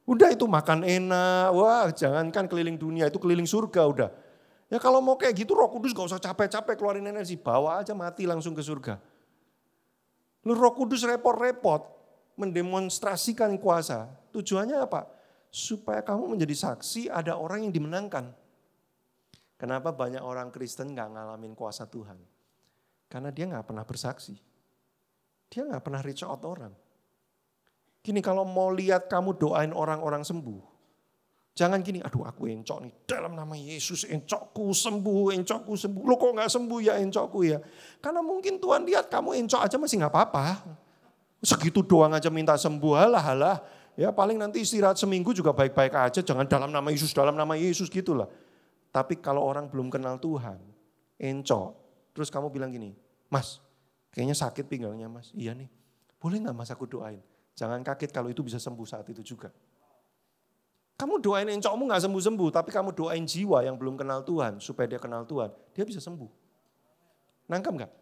Udah itu makan enak, wah jangankan keliling dunia, itu keliling surga udah. Ya kalau mau kayak gitu roh kudus gak usah capek-capek keluarin energi, bawa aja mati langsung ke surga. Lu roh kudus repot-repot mendemonstrasikan kuasa, tujuannya apa? supaya kamu menjadi saksi ada orang yang dimenangkan. Kenapa banyak orang Kristen nggak ngalamin kuasa Tuhan? Karena dia nggak pernah bersaksi. Dia nggak pernah reach out orang. Gini kalau mau lihat kamu doain orang-orang sembuh. Jangan gini, aduh aku encok nih, dalam nama Yesus encokku sembuh, encokku sembuh. Lo kok nggak sembuh ya encokku ya? Karena mungkin Tuhan lihat kamu encok aja masih nggak apa-apa. Segitu doang aja minta sembuh, halah halah Ya paling nanti istirahat seminggu juga baik-baik aja, jangan dalam nama Yesus, dalam nama Yesus gitulah. Tapi kalau orang belum kenal Tuhan, encok. Terus kamu bilang gini, mas kayaknya sakit pinggangnya mas. Iya nih, boleh nggak mas aku doain? Jangan kaget kalau itu bisa sembuh saat itu juga. Kamu doain encokmu nggak sembuh-sembuh, tapi kamu doain jiwa yang belum kenal Tuhan, supaya dia kenal Tuhan, dia bisa sembuh. Nangka nggak?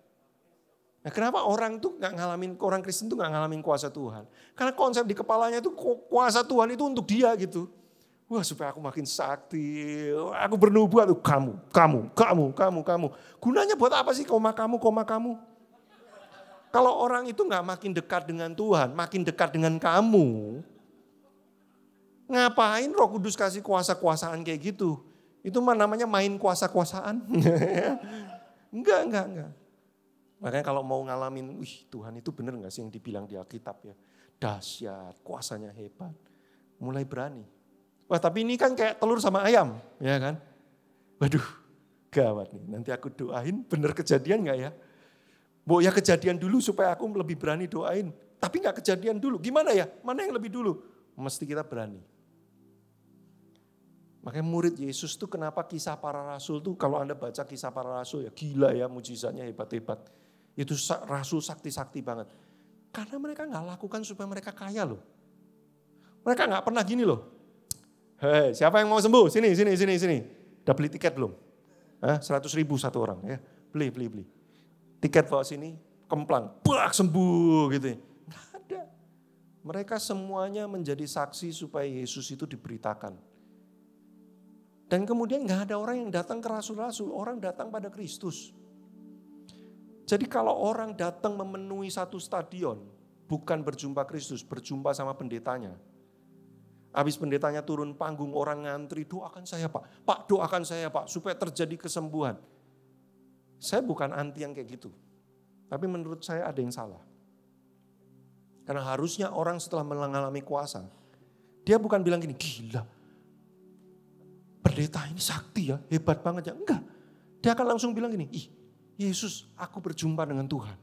Nah kenapa orang tuh nggak ngalamin orang Kristen tuh nggak ngalamin kuasa Tuhan? Karena konsep di kepalanya tuh kuasa Tuhan itu untuk dia gitu. Wah supaya aku makin sakti, aku bernubuat tuh kamu, kamu, kamu, kamu, kamu. Gunanya buat apa sih koma kamu, koma kamu? Kalau orang itu nggak makin dekat dengan Tuhan, makin dekat dengan kamu, ngapain Roh Kudus kasih kuasa-kuasaan kayak gitu? Itu mah namanya main kuasa-kuasaan. enggak, enggak, enggak. Makanya kalau mau ngalamin, wih Tuhan itu benar gak sih yang dibilang di Alkitab ya. Dahsyat, kuasanya hebat. Mulai berani. Wah tapi ini kan kayak telur sama ayam, ya kan. Waduh, gawat nih. Nanti aku doain, benar kejadian gak ya? Bu ya kejadian dulu supaya aku lebih berani doain. Tapi gak kejadian dulu. Gimana ya? Mana yang lebih dulu? Mesti kita berani. Makanya murid Yesus tuh kenapa kisah para rasul tuh kalau Anda baca kisah para rasul ya gila ya mujizatnya hebat-hebat. Itu rasul sakti-sakti banget. Karena mereka nggak lakukan supaya mereka kaya loh. Mereka nggak pernah gini loh. Hei, siapa yang mau sembuh? Sini, sini, sini, sini. Udah beli tiket belum? Eh, 100 ribu satu orang ya. Beli, beli, beli. Tiket bawa sini, kemplang. Bak, sembuh gitu ya. ada. Mereka semuanya menjadi saksi supaya Yesus itu diberitakan. Dan kemudian nggak ada orang yang datang ke rasul-rasul. Orang datang pada Kristus. Jadi kalau orang datang memenuhi satu stadion, bukan berjumpa Kristus, berjumpa sama pendetanya. Habis pendetanya turun panggung, orang ngantri, doakan saya Pak. Pak doakan saya Pak, supaya terjadi kesembuhan. Saya bukan anti yang kayak gitu. Tapi menurut saya ada yang salah. Karena harusnya orang setelah mengalami kuasa, dia bukan bilang gini, gila, pendeta ini sakti ya, hebat banget ya. Enggak, dia akan langsung bilang gini, ih Yesus, aku berjumpa dengan Tuhan.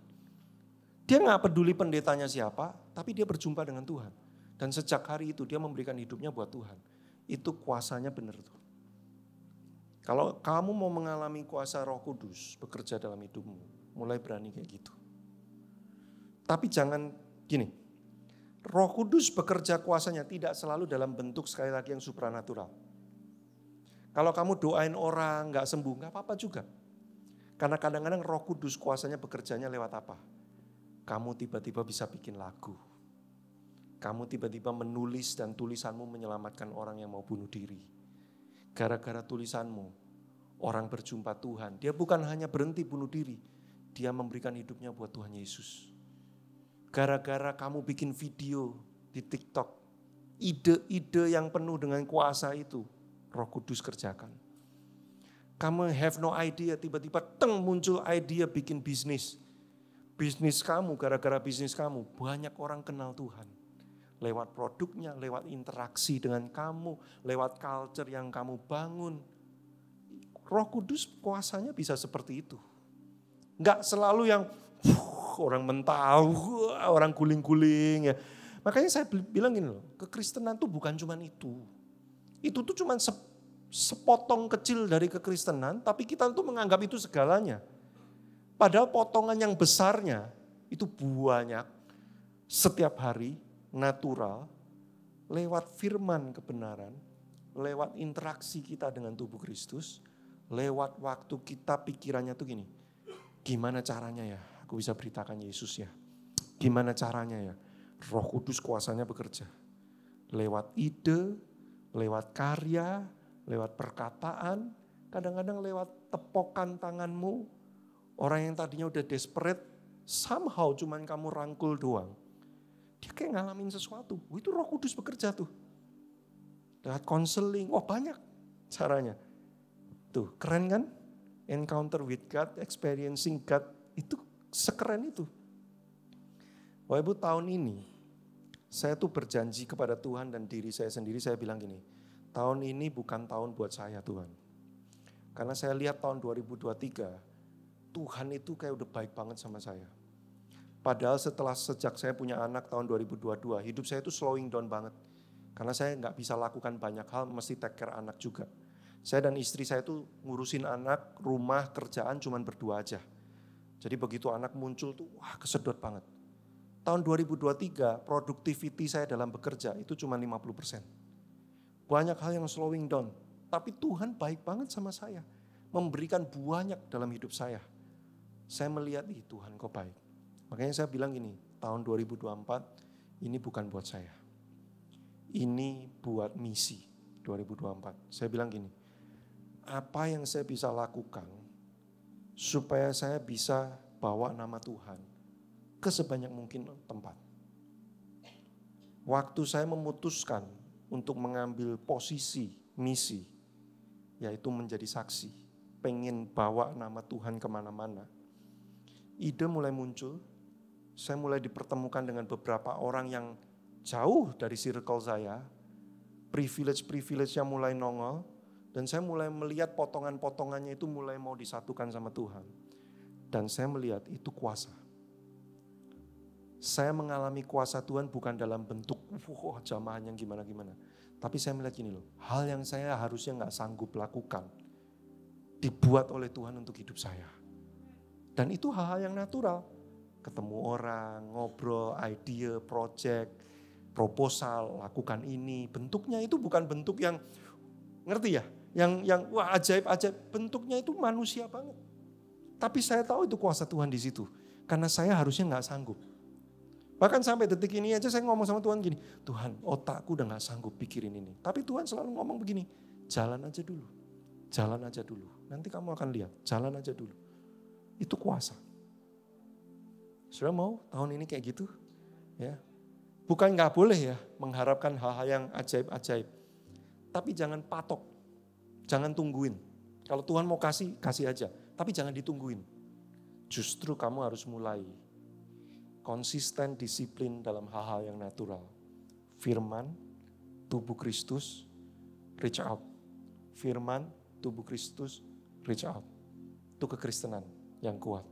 Dia nggak peduli pendetanya siapa, tapi dia berjumpa dengan Tuhan. Dan sejak hari itu dia memberikan hidupnya buat Tuhan. Itu kuasanya benar tuh. Kalau kamu mau mengalami kuasa roh kudus bekerja dalam hidupmu, mulai berani kayak gitu. Tapi jangan gini, roh kudus bekerja kuasanya tidak selalu dalam bentuk sekali lagi yang supranatural. Kalau kamu doain orang nggak sembuh, nggak apa-apa juga. Karena kadang-kadang roh kudus kuasanya bekerjanya lewat apa? Kamu tiba-tiba bisa bikin lagu. Kamu tiba-tiba menulis dan tulisanmu menyelamatkan orang yang mau bunuh diri. Gara-gara tulisanmu, orang berjumpa Tuhan. Dia bukan hanya berhenti bunuh diri, dia memberikan hidupnya buat Tuhan Yesus. Gara-gara kamu bikin video di TikTok, ide-ide yang penuh dengan kuasa itu, Roh Kudus kerjakan. Kamu have no idea, tiba-tiba teng muncul idea bikin bisnis. Bisnis kamu, gara-gara bisnis kamu, banyak orang kenal Tuhan. Lewat produknya, lewat interaksi dengan kamu, lewat culture yang kamu bangun. Roh Kudus kuasanya bisa seperti itu. Enggak selalu yang wuh, orang mentau, orang guling-guling. Ya. Makanya saya bilang gini loh, kekristenan tuh bukan cuma itu. Itu tuh cuma sepotong kecil dari kekristenan, tapi kita tuh menganggap itu segalanya. Padahal potongan yang besarnya itu banyak setiap hari natural lewat firman kebenaran, lewat interaksi kita dengan tubuh Kristus, lewat waktu kita pikirannya tuh gini. Gimana caranya ya aku bisa beritakan Yesus ya? Gimana caranya ya? Roh Kudus kuasanya bekerja. Lewat ide, lewat karya, lewat perkataan, kadang-kadang lewat tepokan tanganmu. Orang yang tadinya udah desperate, somehow cuman kamu rangkul doang. Dia kayak ngalamin sesuatu. Itu roh kudus bekerja tuh. Lewat konseling, wah banyak caranya. Tuh, keren kan? Encounter with God, experiencing God, itu sekeren itu. Wah ibu tahun ini, saya tuh berjanji kepada Tuhan dan diri saya sendiri, saya bilang gini, tahun ini bukan tahun buat saya Tuhan. Karena saya lihat tahun 2023, Tuhan itu kayak udah baik banget sama saya. Padahal setelah sejak saya punya anak tahun 2022, hidup saya itu slowing down banget. Karena saya nggak bisa lakukan banyak hal, mesti take care anak juga. Saya dan istri saya itu ngurusin anak, rumah, kerjaan cuman berdua aja. Jadi begitu anak muncul tuh, wah kesedot banget. Tahun 2023, produktiviti saya dalam bekerja itu cuma 50 persen banyak hal yang slowing down. Tapi Tuhan baik banget sama saya. Memberikan banyak dalam hidup saya. Saya melihat, ih Tuhan kok baik. Makanya saya bilang gini, tahun 2024 ini bukan buat saya. Ini buat misi 2024. Saya bilang gini, apa yang saya bisa lakukan supaya saya bisa bawa nama Tuhan ke sebanyak mungkin tempat. Waktu saya memutuskan untuk mengambil posisi misi, yaitu menjadi saksi, pengen bawa nama Tuhan kemana-mana. Ide mulai muncul, saya mulai dipertemukan dengan beberapa orang yang jauh dari circle saya, privilege-privilege yang mulai nongol, dan saya mulai melihat potongan-potongannya itu mulai mau disatukan sama Tuhan. Dan saya melihat itu kuasa saya mengalami kuasa Tuhan bukan dalam bentuk wah oh, jamahan yang gimana-gimana. Tapi saya melihat gini loh, hal yang saya harusnya nggak sanggup lakukan, dibuat oleh Tuhan untuk hidup saya. Dan itu hal-hal yang natural. Ketemu orang, ngobrol, ide, project, proposal, lakukan ini. Bentuknya itu bukan bentuk yang, ngerti ya? Yang, yang wah ajaib-ajaib. Bentuknya itu manusia banget. Tapi saya tahu itu kuasa Tuhan di situ. Karena saya harusnya nggak sanggup. Bahkan sampai detik ini aja saya ngomong sama Tuhan gini, Tuhan otakku udah gak sanggup pikirin ini. Tapi Tuhan selalu ngomong begini, jalan aja dulu, jalan aja dulu. Nanti kamu akan lihat, jalan aja dulu. Itu kuasa. Sudah mau tahun ini kayak gitu? ya Bukan gak boleh ya mengharapkan hal-hal yang ajaib-ajaib. Tapi jangan patok, jangan tungguin. Kalau Tuhan mau kasih, kasih aja. Tapi jangan ditungguin. Justru kamu harus mulai konsisten disiplin dalam hal-hal yang natural. Firman, tubuh Kristus, reach out. Firman, tubuh Kristus, reach out. Itu kekristenan yang kuat.